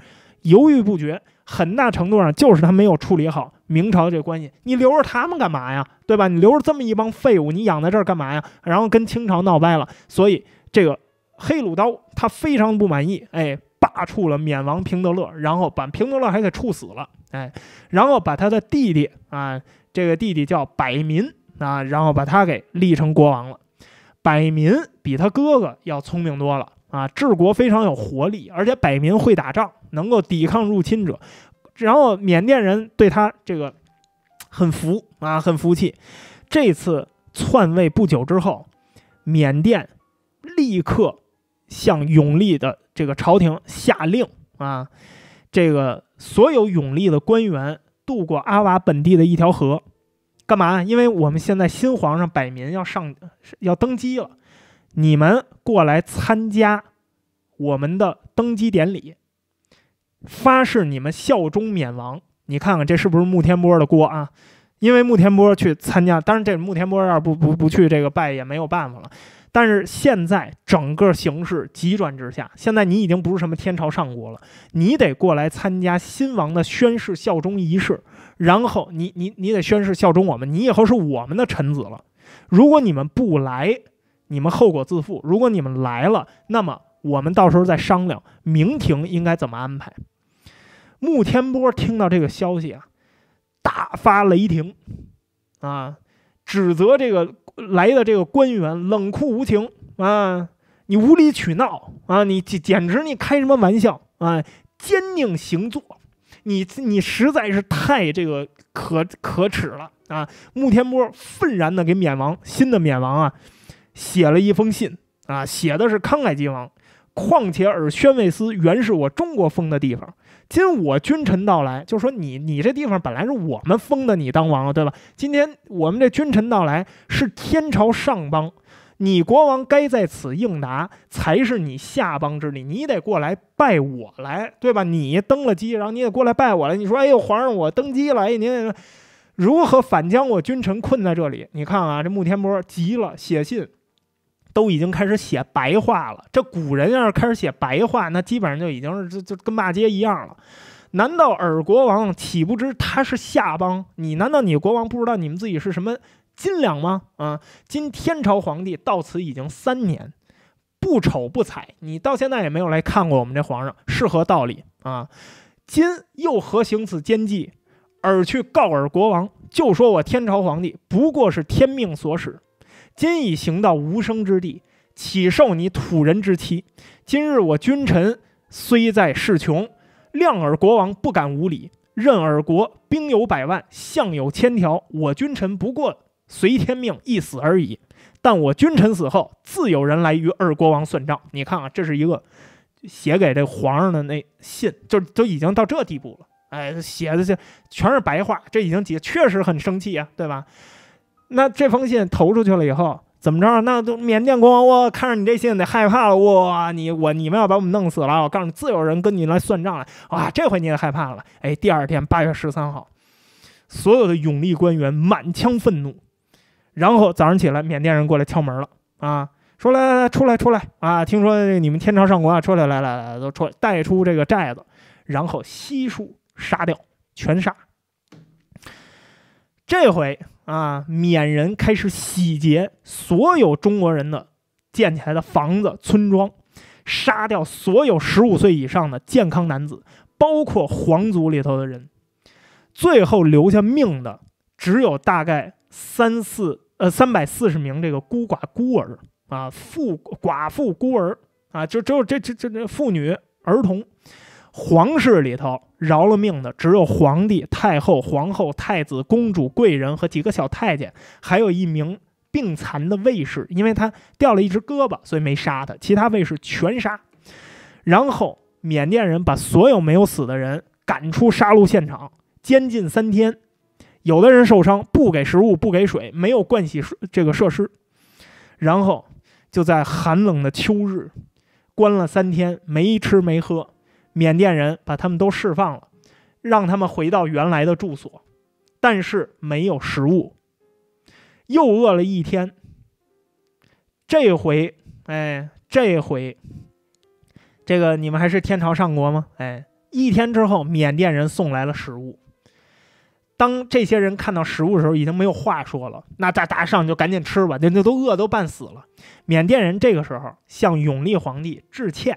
A: 犹豫不决，很大程度上就是他没有处理好明朝的这个关系。你留着他们干嘛呀？对吧？你留着这么一帮废物，你养在这儿干嘛呀？然后跟清朝闹掰了，所以这个黑鲁刀他非常不满意，哎。罢黜了缅王平德勒，然后把平德勒还给处死了，哎，然后把他的弟弟啊，这个弟弟叫百民啊，然后把他给立成国王了。百民比他哥哥要聪明多了啊，治国非常有活力，而且百民会打仗，能够抵抗入侵者。然后缅甸人对他这个很服啊，很服气。这次篡位不久之后，缅甸立刻向永历的。这个朝廷下令啊，这个所有永历的官员渡过阿瓦本地的一条河，干嘛？因为我们现在新皇上百民要上要登基了，你们过来参加我们的登基典礼，发誓你们效忠缅王。你看看这是不是穆天波的锅啊？因为穆天波去参加，当然这穆天波要不不不去这个拜也没有办法了。但是现在整个形势急转直下，现在你已经不是什么天朝上国了，你得过来参加新王的宣誓效忠仪式，然后你你你得宣誓效忠我们，你以后是我们的臣子了。如果你们不来，你们后果自负；如果你们来了，那么我们到时候再商量明廷应该怎么安排。穆天波听到这个消息啊，大发雷霆啊，指责这个。来的这个官员冷酷无情啊！你无理取闹啊！你简简直你开什么玩笑啊！奸佞行作，你你实在是太这个可可耻了啊！穆天波愤然的给缅王新的缅王啊写了一封信啊，写的是慷慨激昂。况且尔宣慰司原是我中国封的地方。今我君臣到来，就说你你这地方本来是我们封的，你当王了，对吧？今天我们这君臣到来是天朝上邦，你国王该在此应答，才是你下邦之力，你得过来拜我来，对吧？你登了基，然后你也过来拜我来。你说，哎呦，皇上，我登基了，哎，您如何反将我君臣困在这里？你看啊，这穆天波急了，写信。都已经开始写白话了。这古人要是开始写白话，那基本上就已经是就就跟骂街一样了。难道尔国王岂不知他是夏邦？你难道你国王不知道你们自己是什么斤两吗？啊，今天朝皇帝到此已经三年，不丑不睬，你到现在也没有来看过我们这皇上，是何道理啊？今又何行此奸计，尔去告尔国王，就说我天朝皇帝不过是天命所使。今已行到无生之地，岂受你土人之欺？今日我君臣虽在势穷，谅尔国王不敢无礼。任尔国兵有百万，相有千条，我君臣不过随天命一死而已。但我君臣死后，自有人来与二国王算账。你看啊，这是一个写给这皇上的那信，就都已经到这地步了。哎，写的就全是白话，这已经写，确实很生气呀，对吧？那这封信投出去了以后，怎么着？那都缅甸国王我看着你这信得害怕了哇！你我你们要把我们弄死了！我告诉你，自有人跟你来算账了啊！这回你也害怕了哎！第二天八月十三号，所有的永历官员满腔愤怒，然后早上起来，缅甸人过来敲门了啊，说来来来，出来出来啊！听说你们天朝上国啊，出来来来来，都出来带出这个寨子，然后悉数杀掉，全杀！这回。啊！缅人开始洗劫所有中国人的建起来的房子、村庄，杀掉所有十五岁以上的健康男子，包括皇族里头的人。最后留下命的只有大概三四呃三百四十名这个孤寡孤儿啊，妇寡妇孤儿啊，就只有这这这这妇女儿童。皇室里头饶了命的只有皇帝、太后、皇后、太子、公主、贵人和几个小太监，还有一名病残的卫士，因为他掉了一只胳膊，所以没杀他。其他卫士全杀。然后缅甸人把所有没有死的人赶出杀戮现场，监禁三天。有的人受伤，不给食物，不给水，没有盥洗这个设施。然后就在寒冷的秋日关了三天，没吃没喝。缅甸人把他们都释放了，让他们回到原来的住所，但是没有食物，又饿了一天。这回，哎，这回，这个你们还是天朝上国吗？哎，一天之后，缅甸人送来了食物。当这些人看到食物的时候，已经没有话说了。那大大上就赶紧吃吧，那那都饿都半死了。缅甸人这个时候向永历皇帝致歉。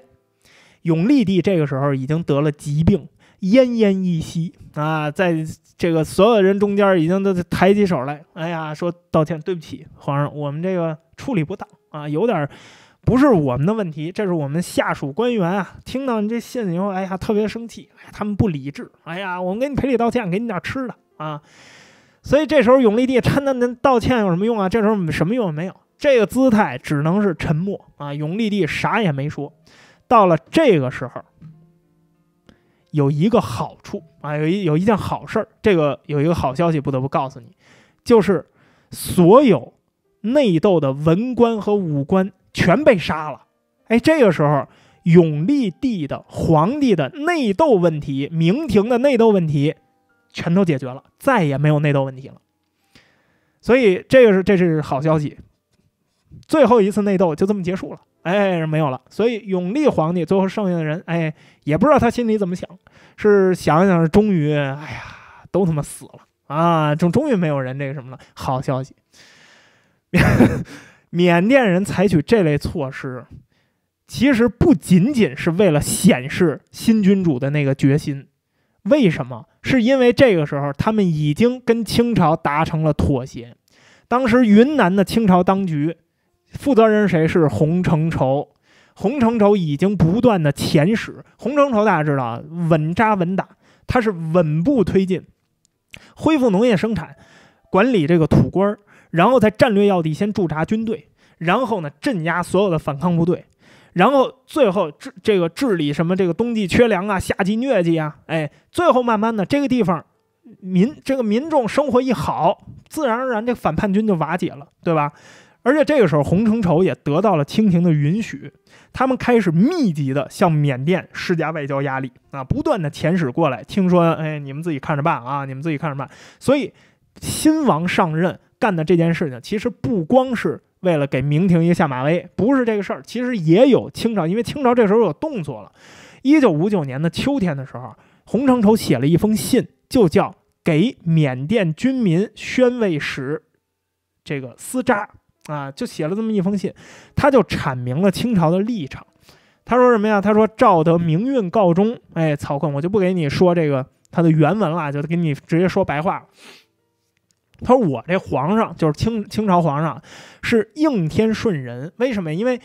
A: 永历帝这个时候已经得了疾病，奄奄一息啊，在这个所有人中间已经都抬起手来，哎呀，说道歉，对不起皇上，我们这个处理不当啊，有点不是我们的问题，这是我们下属官员啊。听到你这信以后，哎呀，特别生气，哎，他们不理智，哎呀，我们给你赔礼道歉，给你点吃的啊。所以这时候永历帝他那那道歉有什么用啊？这时候什么用没有？这个姿态只能是沉默啊。永历帝啥也没说。到了这个时候，有一个好处啊，有一有一件好事儿，这个有一个好消息，不得不告诉你，就是所有内斗的文官和武官全被杀了。哎，这个时候，永历帝的皇帝的内斗问题，明廷的内斗问题，全都解决了，再也没有内斗问题了。所以，这个是这是好消息。最后一次内斗就这么结束了，哎，没有了。所以永历皇帝最后剩下的人，哎，也不知道他心里怎么想，是想想是终于，哎呀，都他妈死了啊，终终于没有人这个什么了。好消息，<laughs> 缅甸人采取这类措施，其实不仅仅是为了显示新君主的那个决心，为什么？是因为这个时候他们已经跟清朝达成了妥协，当时云南的清朝当局。负责人谁是洪承畴？洪承畴已经不断的遣使。洪承畴大家知道稳扎稳打，他是稳步推进，恢复农业生产，管理这个土官儿，然后在战略要地先驻扎军队，然后呢镇压所有的反抗部队，然后最后治这个治理什么这个冬季缺粮啊，夏季疟疾啊，哎，最后慢慢的这个地方民这个民众生活一好，自然而然这反叛军就瓦解了，对吧？而且这个时候，洪承畴也得到了清廷的允许，他们开始密集的向缅甸施加外交压力啊，不断的遣使过来。听说，哎，你们自己看着办啊，你们自己看着办。所以，新王上任干的这件事情，其实不光是为了给明廷一个下马威，不是这个事儿。其实也有清朝，因为清朝这时候有动作了。一九五九年的秋天的时候，洪承畴写了一封信，就叫《给缅甸军民宣慰使这个司扎》。啊，就写了这么一封信，他就阐明了清朝的立场。他说什么呀？他说：“赵德明运告终。”哎，曹锟，我就不给你说这个他的原文了，就给你直接说白话。他说：“我这皇上就是清清朝皇上，是应天顺人。为什么？因为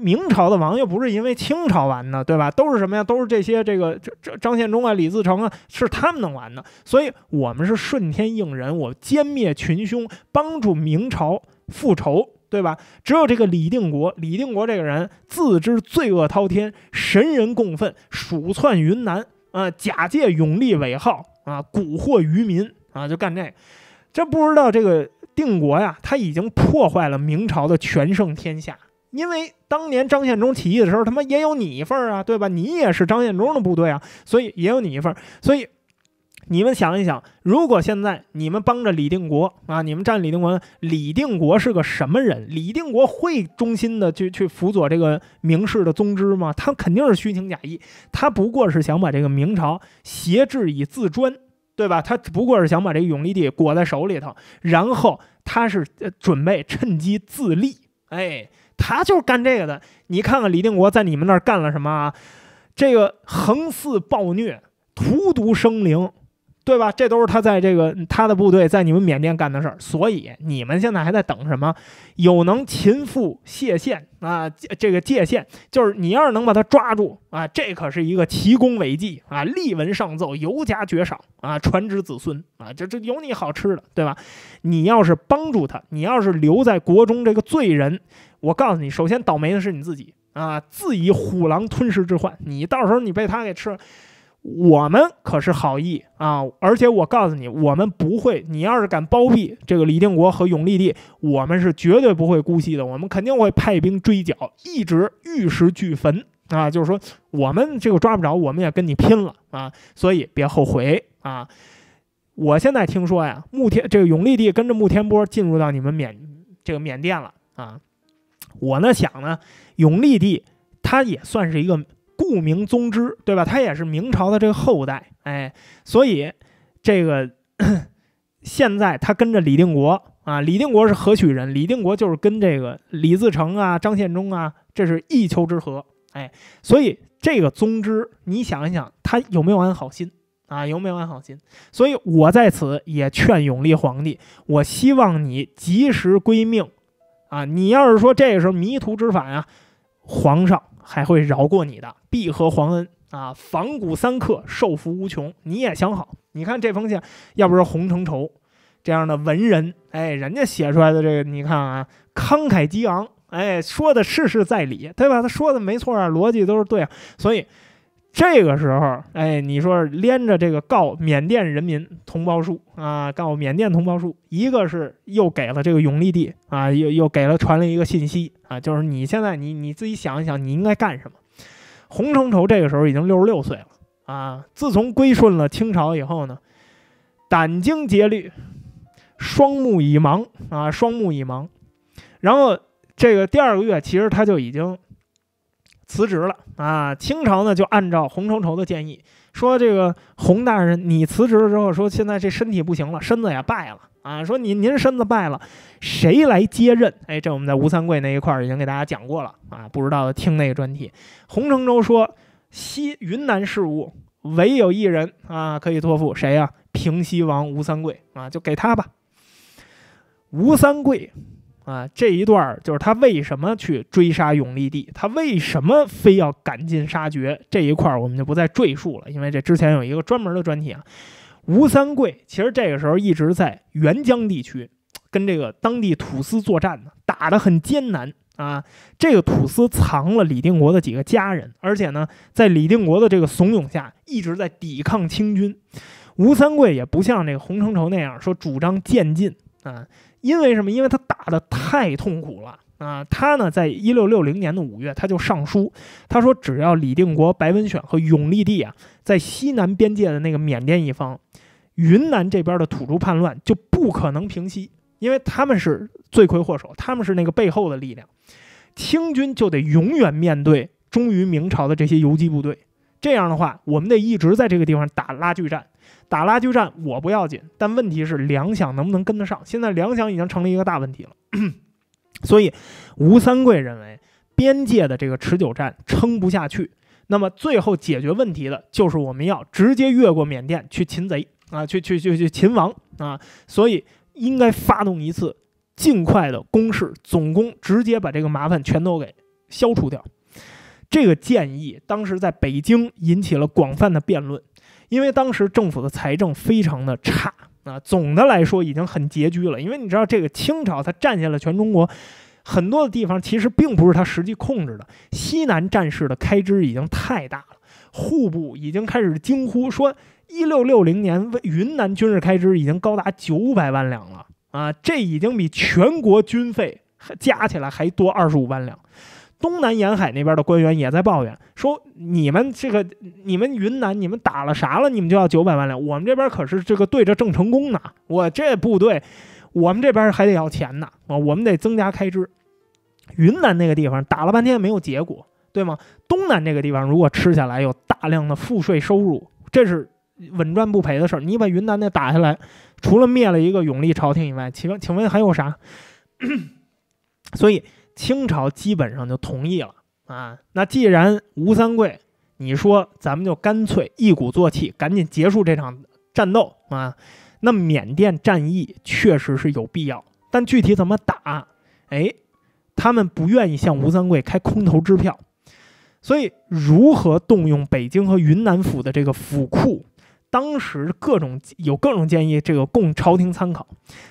A: 明朝的王又不是因为清朝玩的，对吧？都是什么呀？都是这些这个这这张献忠啊、李自成啊，是他们弄完的。所以，我们是顺天应人，我歼灭群凶，帮助明朝。”复仇，对吧？只有这个李定国。李定国这个人自知罪恶滔天，神人共愤，鼠窜云南啊！假借永历伪号啊，蛊惑渔民啊，就干这。个。这不知道这个定国呀，他已经破坏了明朝的全盛天下。因为当年张献忠起义的时候，他妈也有你一份儿啊，对吧？你也是张献忠的部队啊，所以也有你一份儿，所以。你们想一想，如果现在你们帮着李定国啊，你们占李定国，李定国是个什么人？李定国会忠心的去去辅佐这个明氏的宗支吗？他肯定是虚情假意，他不过是想把这个明朝挟制以自专，对吧？他不过是想把这个永历帝裹在手里头，然后他是准备趁机自立，哎，他就是干这个的。你看看李定国在你们那儿干了什么啊？这个横肆暴虐，荼毒生灵。对吧？这都是他在这个他的部队在你们缅甸干的事儿，所以你们现在还在等什么？有能擒复谢县啊，这个界限就是你要是能把他抓住啊，这可是一个奇功伟绩啊！立文上奏，尤加绝赏啊，传之子孙啊，这这有你好吃的，对吧？你要是帮助他，你要是留在国中这个罪人，我告诉你，首先倒霉的是你自己啊，自以虎狼吞噬之患，你到时候你被他给吃了。我们可是好意啊，而且我告诉你，我们不会。你要是敢包庇这个李定国和永历帝，我们是绝对不会姑息的。我们肯定会派兵追剿，一直玉石俱焚啊！就是说，我们这个抓不着，我们也跟你拼了啊！所以别后悔啊！我现在听说呀，穆天这个永历帝跟着穆天波进入到你们缅这个缅甸了啊！我呢想呢，永历帝他也算是一个。故名宗之，对吧？他也是明朝的这个后代，哎，所以这个 <clears throat> 现在他跟着李定国啊，李定国是何许人？李定国就是跟这个李自成啊、张献忠啊，这是一丘之貉，哎，所以这个宗之，你想一想，他有没有安好心啊？有没有安好心？所以我在此也劝永历皇帝，我希望你及时归命，啊，你要是说这个时候迷途知返啊，皇上。还会饶过你的，必和皇恩啊！仿古三刻，受福无穷。你也想好，你看这封信，要不是洪承畴这样的文人，哎，人家写出来的这个，你看啊，慷慨激昂，哎，说的事事在理，对吧？他说的没错啊，逻辑都是对，所以。这个时候，哎，你说连着这个告缅甸人民同胞书啊，告缅甸同胞书，一个是又给了这个永历帝啊，又又给了传了一个信息啊，就是你现在你你自己想一想，你应该干什么？洪承畴这个时候已经六十六岁了啊，自从归顺了清朝以后呢，殚精竭虑，双目已盲啊，双目已盲，然后这个第二个月，其实他就已经。辞职了啊！清朝呢就按照洪承畴的建议说：“这个洪大人，你辞职了之后，说现在这身体不行了，身子也败了啊。说您您身子败了，谁来接任？哎，这我们在吴三桂那一块儿已经给大家讲过了啊。不知道的听那个专题。洪承畴说：西云南事务唯有一人啊可以托付，谁呀？平西王吴三桂啊，就给他吧。吴三桂。”啊，这一段就是他为什么去追杀永历帝，他为什么非要赶尽杀绝这一块我们就不再赘述了。因为这之前有一个专门的专题啊。吴三桂其实这个时候一直在沅江地区跟这个当地土司作战呢，打得很艰难啊。这个土司藏了李定国的几个家人，而且呢，在李定国的这个怂恿下，一直在抵抗清军。吴三桂也不像这个洪承畴那样说主张渐进啊。因为什么？因为他打的太痛苦了啊！他呢，在一六六零年的五月，他就上书，他说：“只要李定国、白文选和永历帝啊，在西南边界的那个缅甸一方，云南这边的土著叛乱就不可能平息，因为他们是罪魁祸首，他们是那个背后的力量，清军就得永远面对忠于明朝的这些游击部队。这样的话，我们得一直在这个地方打拉锯战。”打拉锯战我不要紧，但问题是粮饷能不能跟得上？现在粮饷已经成了一个大问题了。<clears throat> 所以，吴三桂认为边界的这个持久战撑不下去，那么最后解决问题的就是我们要直接越过缅甸去擒贼啊，去去去去擒王啊！所以应该发动一次尽快的攻势总攻，直接把这个麻烦全都给消除掉。这个建议当时在北京引起了广泛的辩论。因为当时政府的财政非常的差啊，总的来说已经很拮据了。因为你知道，这个清朝它占下了全中国很多的地方，其实并不是它实际控制的。西南战事的开支已经太大了，户部已经开始惊呼说，一六六零年云南军事开支已经高达九百万两了啊，这已经比全国军费加起来还多二十五万两。东南沿海那边的官员也在抱怨说：“你们这个，你们云南，你们打了啥了？你们就要九百万两。我们这边可是这个对着郑成功呢。我这部队，我们这边还得要钱呢啊，我们得增加开支。云南那个地方打了半天没有结果，对吗？东南这个地方如果吃下来，有大量的赋税收入，这是稳赚不赔的事儿。你把云南那打下来，除了灭了一个永历朝廷以外，请问，请问还有啥？<coughs> 所以。”清朝基本上就同意了啊。那既然吴三桂，你说咱们就干脆一鼓作气，赶紧结束这场战斗啊。那缅甸战役确实是有必要，但具体怎么打，哎，他们不愿意向吴三桂开空头支票。所以，如何动用北京和云南府的这个府库，当时各种有各种建议，这个供朝廷参考。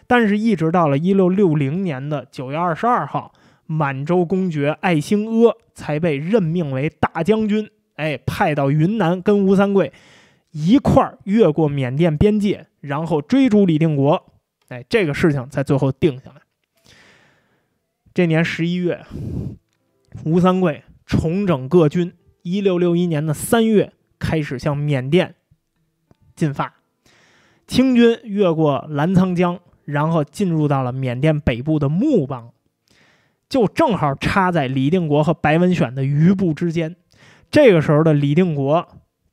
A: 但是，一直到了一六六零年的九月二十二号。满洲公爵爱新阿才被任命为大将军，哎，派到云南跟吴三桂一块儿越过缅甸边界，然后追逐李定国。哎，这个事情才最后定下来。这年十一月，吴三桂重整各军，一六六一年的三月开始向缅甸进发，清军越过澜沧江，然后进入到了缅甸北部的木邦。就正好插在李定国和白文选的余部之间。这个时候的李定国，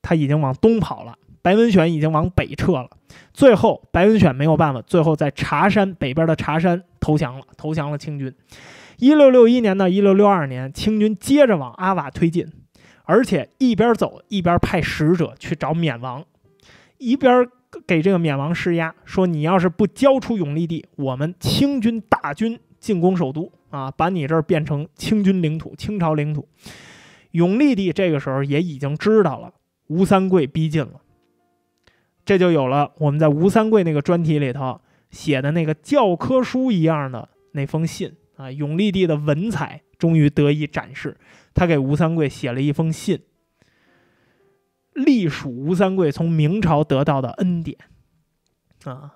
A: 他已经往东跑了；白文选已经往北撤了。最后，白文选没有办法，最后在茶山北边的茶山投降了，投降了清军。一六六一年到一六六二年，清军接着往阿瓦推进，而且一边走一边派使者去找缅王，一边给这个缅王施压，说你要是不交出永历帝，我们清军大军进攻首都。啊，把你这儿变成清军领土、清朝领土。永历帝这个时候也已经知道了吴三桂逼近了，这就有了我们在吴三桂那个专题里头写的那个教科书一样的那封信啊。永历帝的文采终于得以展示，他给吴三桂写了一封信，隶属吴三桂从明朝得到的恩典啊，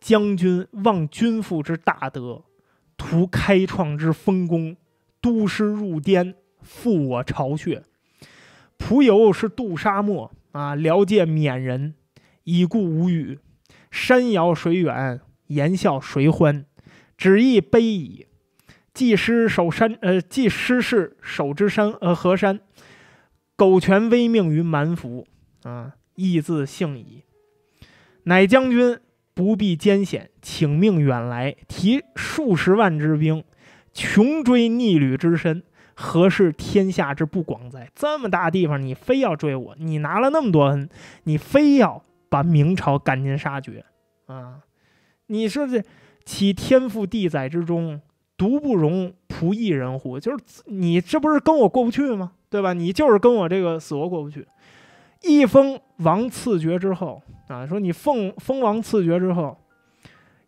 A: 将军忘君父之大德。图开创之丰功，都师入滇，覆我巢穴。仆游是渡沙漠啊，辽界缅人，已故无语。山遥水远，言笑谁欢？只意悲矣。既失守山，呃，既失势守之山，呃，河山，苟全威命于蛮服啊，亦自幸矣。乃将军。不必艰险，请命远来，提数十万之兵，穷追逆旅之身。何事天下之不广哉？这么大地方，你非要追我，你拿了那么多恩，你非要把明朝赶尽杀绝啊！你说这其天赋地载之中，独不容仆役人乎？就是你这不是跟我过不去吗？对吧？你就是跟我这个死活过不去。一封王赐爵之后啊，说你奉封王赐爵之后，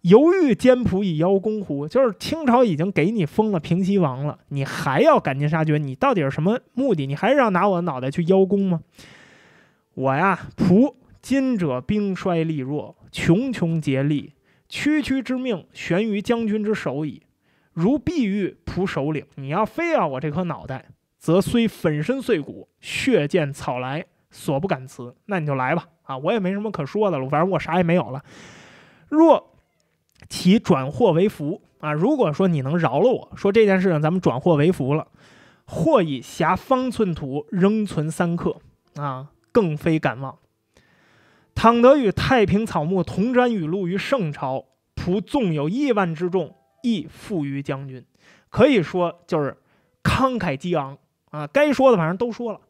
A: 犹豫奸仆以邀功乎？就是清朝已经给你封了平西王了，你还要赶尽杀绝？你到底是什么目的？你还是要拿我的脑袋去邀功吗？我呀，仆今者兵衰力弱，穷穷竭力，区区之命悬于将军之手矣。如必欲仆首领，你要非要我这颗脑袋，则虽粉身碎骨，血溅草来，所不敢辞，那你就来吧！啊，我也没什么可说的了，反正我啥也没有了。若其转祸为福啊，如果说你能饶了我，说这件事情咱们转祸为福了，或以狭方寸土，仍存三克啊，更非敢忘。倘得与太平草木同沾雨露于圣朝，仆纵有亿万之众，亦负于将军。可以说就是慷慨激昂啊，该说的反正都说了。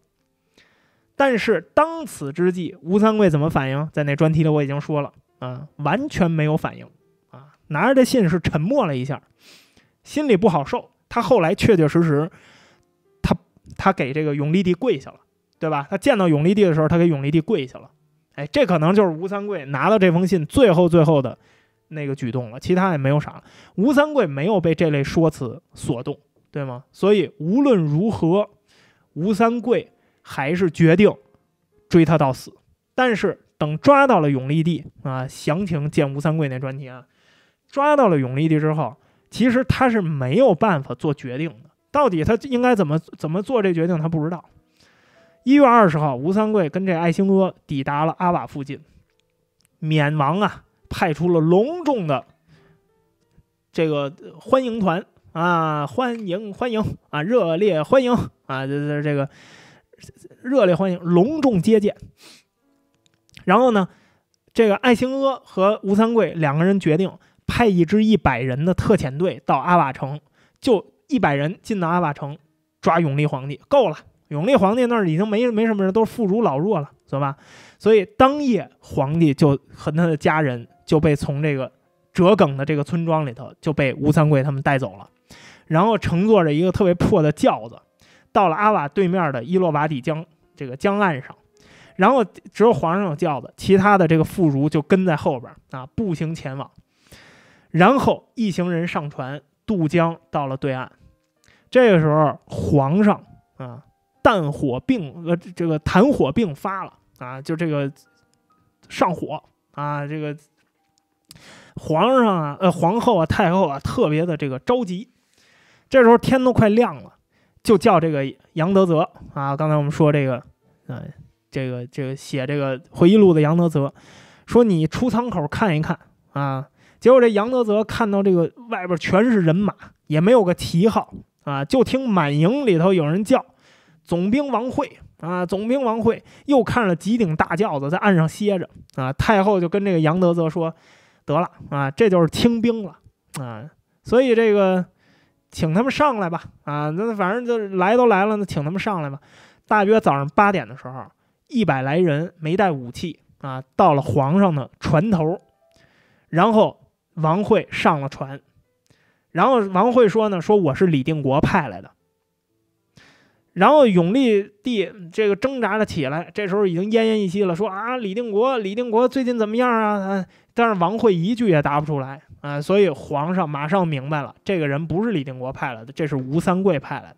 A: 但是当此之际，吴三桂怎么反应？在那专题里我已经说了，啊，完全没有反应，啊，拿着这信是沉默了一下，心里不好受。他后来确确实实，他他给这个永历帝跪下了，对吧？他见到永历帝的时候，他给永历帝跪下了。哎，这可能就是吴三桂拿到这封信最后最后的那个举动了。其他也没有啥了。吴三桂没有被这类说辞所动，对吗？所以无论如何，吴三桂。还是决定追他到死，但是等抓到了永历帝啊，详情见吴三桂那专题啊。抓到了永历帝之后，其实他是没有办法做决定的，到底他应该怎么怎么做这决定，他不知道。一月二十号，吴三桂跟这爱新哥抵达了阿瓦附近，缅王啊派出了隆重的这个欢迎团啊，欢迎欢迎啊，热烈欢迎啊，就是这个。热烈欢迎，隆重接见。然后呢，这个爱新阿和吴三桂两个人决定派一支一百人的特遣队到阿瓦城，就一百人进到阿瓦城抓永历皇帝，够了。永历皇帝那儿已经没没什么人，都是妇孺老弱了，懂吧？所以当夜，皇帝就和他的家人就被从这个折梗的这个村庄里头就被吴三桂他们带走了，然后乘坐着一个特别破的轿子。到了阿瓦对面的伊洛瓦底江这个江岸上，然后只有皇上有轿子，其他的这个妇孺就跟在后边啊步行前往，然后一行人上船渡江到了对岸。这个时候皇上啊，炭火病呃这个痰火病发了啊，就这个上火啊，这个皇上啊呃皇后啊太后啊特别的这个着急。这时候天都快亮了。就叫这个杨德泽啊！刚才我们说这个，呃，这个这个写这个回忆录的杨德泽，说你出舱口看一看啊！结果这杨德泽看到这个外边全是人马，也没有个旗号啊，就听满营里头有人叫总兵王惠啊，总兵王惠又看了几顶大轿子在岸上歇着啊，太后就跟这个杨德泽说：“得了啊，这就是清兵了啊！”所以这个。请他们上来吧，啊，那反正就来都来了，那请他们上来吧。大约早上八点的时候，一百来人没带武器啊，到了皇上的船头，然后王惠上了船，然后王惠说呢，说我是李定国派来的。然后永历帝这个挣扎着起来，这时候已经奄奄一息了，说啊，李定国，李定国最近怎么样啊？但是王惠一句也答不出来。啊，所以皇上马上明白了，这个人不是李定国派来的，这是吴三桂派来的。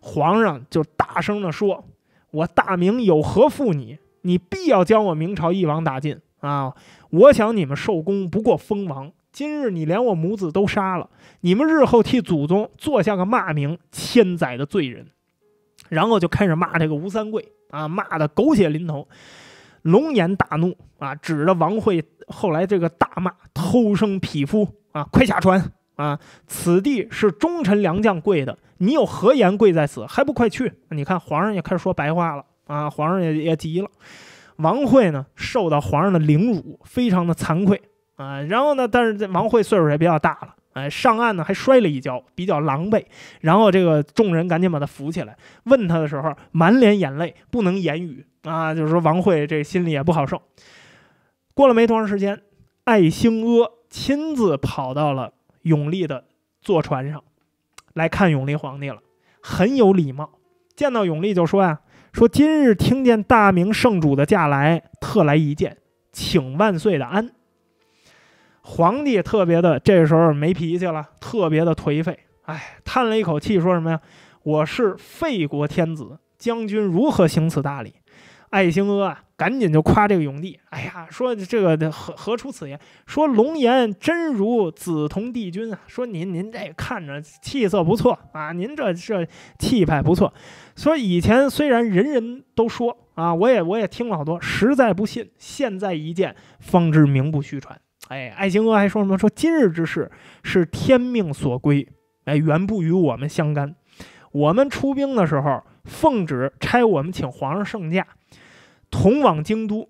A: 皇上就大声地说：“我大明有何负你？你必要将我明朝一网打尽啊！我想你们受功不过封王，今日你连我母子都杀了，你们日后替祖宗做下个骂名，千载的罪人。”然后就开始骂这个吴三桂啊，骂的狗血淋头。龙颜大怒啊，指着王惠，后来这个大骂偷生匹夫啊！快下船啊！此地是忠臣良将跪的，你有何言跪在此？还不快去！你看皇上也开始说白话了啊！皇上也也急了。王惠呢，受到皇上的凌辱，非常的惭愧啊。然后呢，但是这王惠岁数也比较大了，哎，上岸呢还摔了一跤，比较狼狈。然后这个众人赶紧把他扶起来，问他的时候，满脸眼泪，不能言语。啊，就是说王惠这心里也不好受。过了没多长时间，爱新阿亲自跑到了永历的坐船上来看永历皇帝了，很有礼貌。见到永历就说呀：“说今日听见大明圣主的驾来，特来一见，请万岁的安。”皇帝特别的这时候没脾气了，特别的颓废，哎，叹了一口气，说什么呀？“我是废国天子，将军如何行此大礼？”艾兴阿啊，赶紧就夸这个永帝，哎呀，说这个何何出此言？说龙颜真如紫铜帝君啊，说您您这看着气色不错啊，您这这气派不错。说以前虽然人人都说啊，我也我也听了好多，实在不信，现在一见方知名不虚传。哎，艾兴阿还说什么？说今日之事是天命所归，哎，远不与我们相干。我们出兵的时候。奉旨差我们请皇上圣驾，同往京都，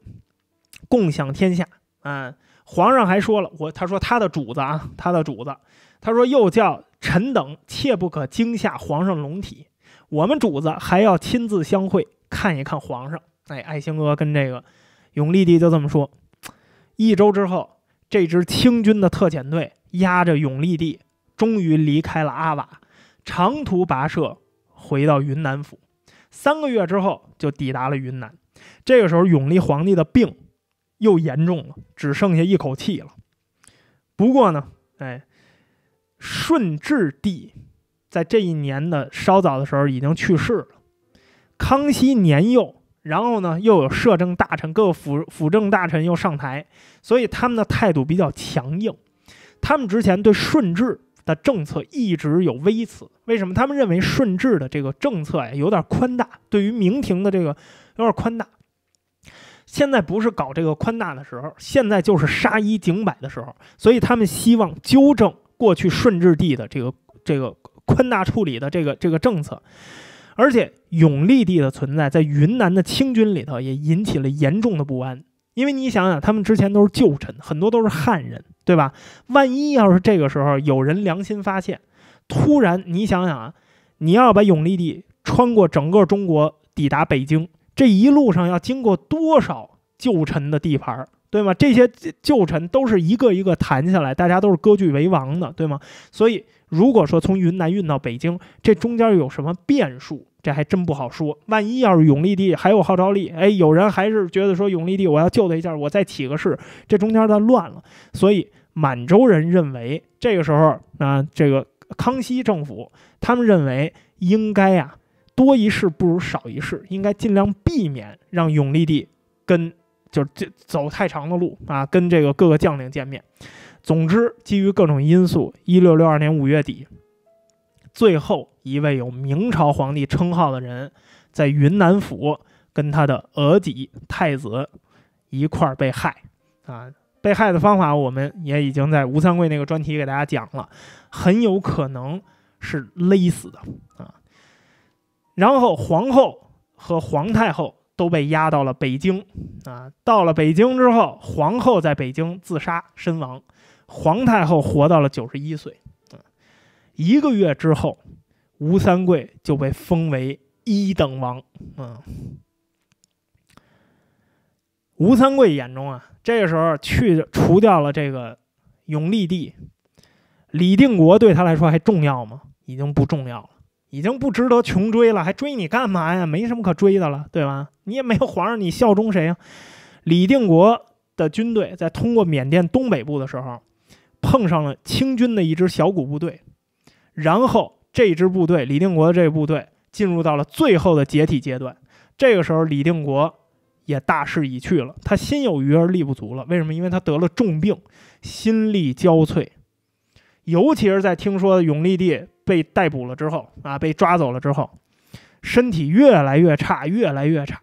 A: 共享天下。啊，皇上还说了，我他说他的主子啊，他的主子，他说又叫臣等切不可惊吓皇上龙体。我们主子还要亲自相会，看一看皇上。哎，爱新哥跟这个永历帝就这么说。一周之后，这支清军的特遣队押着永历帝，终于离开了阿瓦，长途跋涉回到云南府。三个月之后就抵达了云南，这个时候永历皇帝的病又严重了，只剩下一口气了。不过呢，哎，顺治帝在这一年的稍早的时候已经去世了，康熙年幼，然后呢又有摄政大臣、各辅辅政大臣又上台，所以他们的态度比较强硬，他们之前对顺治。的政策一直有微词，为什么？他们认为顺治的这个政策呀有点宽大，对于明廷的这个有点宽大。现在不是搞这个宽大的时候，现在就是杀一儆百的时候，所以他们希望纠正过去顺治帝的这个这个宽大处理的这个这个政策。而且永历帝的存在，在云南的清军里头也引起了严重的不安。因为你想想，他们之前都是旧臣，很多都是汉人，对吧？万一要是这个时候有人良心发现，突然你想想啊，你要把永历帝穿过整个中国抵达北京，这一路上要经过多少旧臣的地盘，对吗？这些旧臣都是一个一个谈下来，大家都是割据为王的，对吗？所以。如果说从云南运到北京，这中间有什么变数？这还真不好说。万一要是永历帝还有号召力，哎，有人还是觉得说永历帝我要救他一下，我再起个誓，这中间再乱了。所以满洲人认为这个时候啊，这个康熙政府他们认为应该啊，多一事不如少一事，应该尽量避免让永历帝跟就是这走太长的路啊，跟这个各个将领见面。总之，基于各种因素，一六六二年五月底，最后一位有明朝皇帝称号的人，在云南府跟他的额底太子一块儿被害。啊，被害的方法我们也已经在吴三桂那个专题给大家讲了，很有可能是勒死的啊。然后皇后和皇太后都被押到了北京。啊，到了北京之后，皇后在北京自杀身亡。皇太后活到了九十一岁，一个月之后，吴三桂就被封为一等王，嗯。吴三桂眼中啊，这个时候去除掉了这个永历帝，李定国对他来说还重要吗？已经不重要了，已经不值得穷追了，还追你干嘛呀？没什么可追的了，对吧？你也没有皇上，你效忠谁呀？李定国的军队在通过缅甸东北部的时候。碰上了清军的一支小股部队，然后这支部队，李定国的这个部队进入到了最后的解体阶段。这个时候，李定国也大势已去了，他心有余而力不足了。为什么？因为他得了重病，心力交瘁。尤其是在听说永历帝被逮捕了之后啊，被抓走了之后，身体越来越差，越来越差。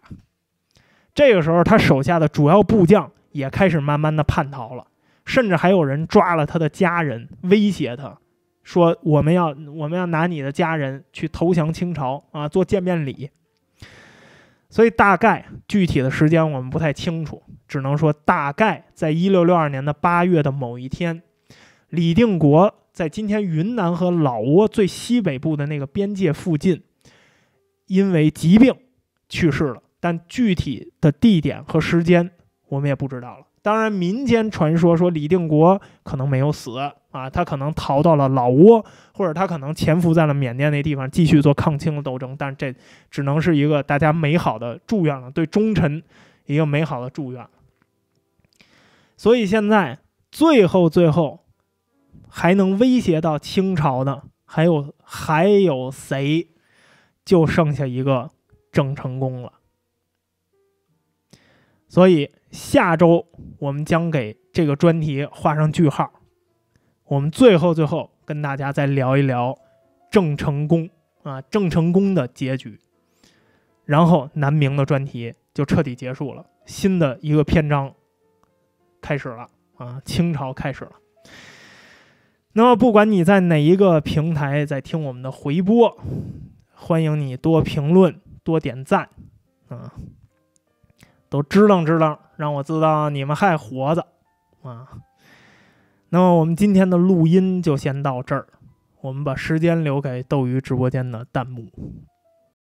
A: 这个时候，他手下的主要部将也开始慢慢的叛逃了。甚至还有人抓了他的家人，威胁他说：“我们要，我们要拿你的家人去投降清朝啊，做见面礼。”所以大概具体的时间我们不太清楚，只能说大概在一六六二年的八月的某一天，李定国在今天云南和老挝最西北部的那个边界附近，因为疾病去世了。但具体的地点和时间我们也不知道了。当然，民间传说说李定国可能没有死啊，他可能逃到了老挝，或者他可能潜伏在了缅甸那地方，继续做抗清的斗争。但这只能是一个大家美好的祝愿了，对忠臣一个美好的祝愿。所以现在，最后最后还能威胁到清朝的还有还有谁？就剩下一个郑成功了。所以下周我们将给这个专题画上句号，我们最后最后跟大家再聊一聊郑成功啊，郑成功的结局，然后南明的专题就彻底结束了，新的一个篇章开始了啊，清朝开始了。那么不管你在哪一个平台在听我们的回播，欢迎你多评论多点赞啊。都支楞支楞，让我知道你们还活着啊！那么我们今天的录音就先到这儿，我们把时间留给斗鱼直播间的弹幕。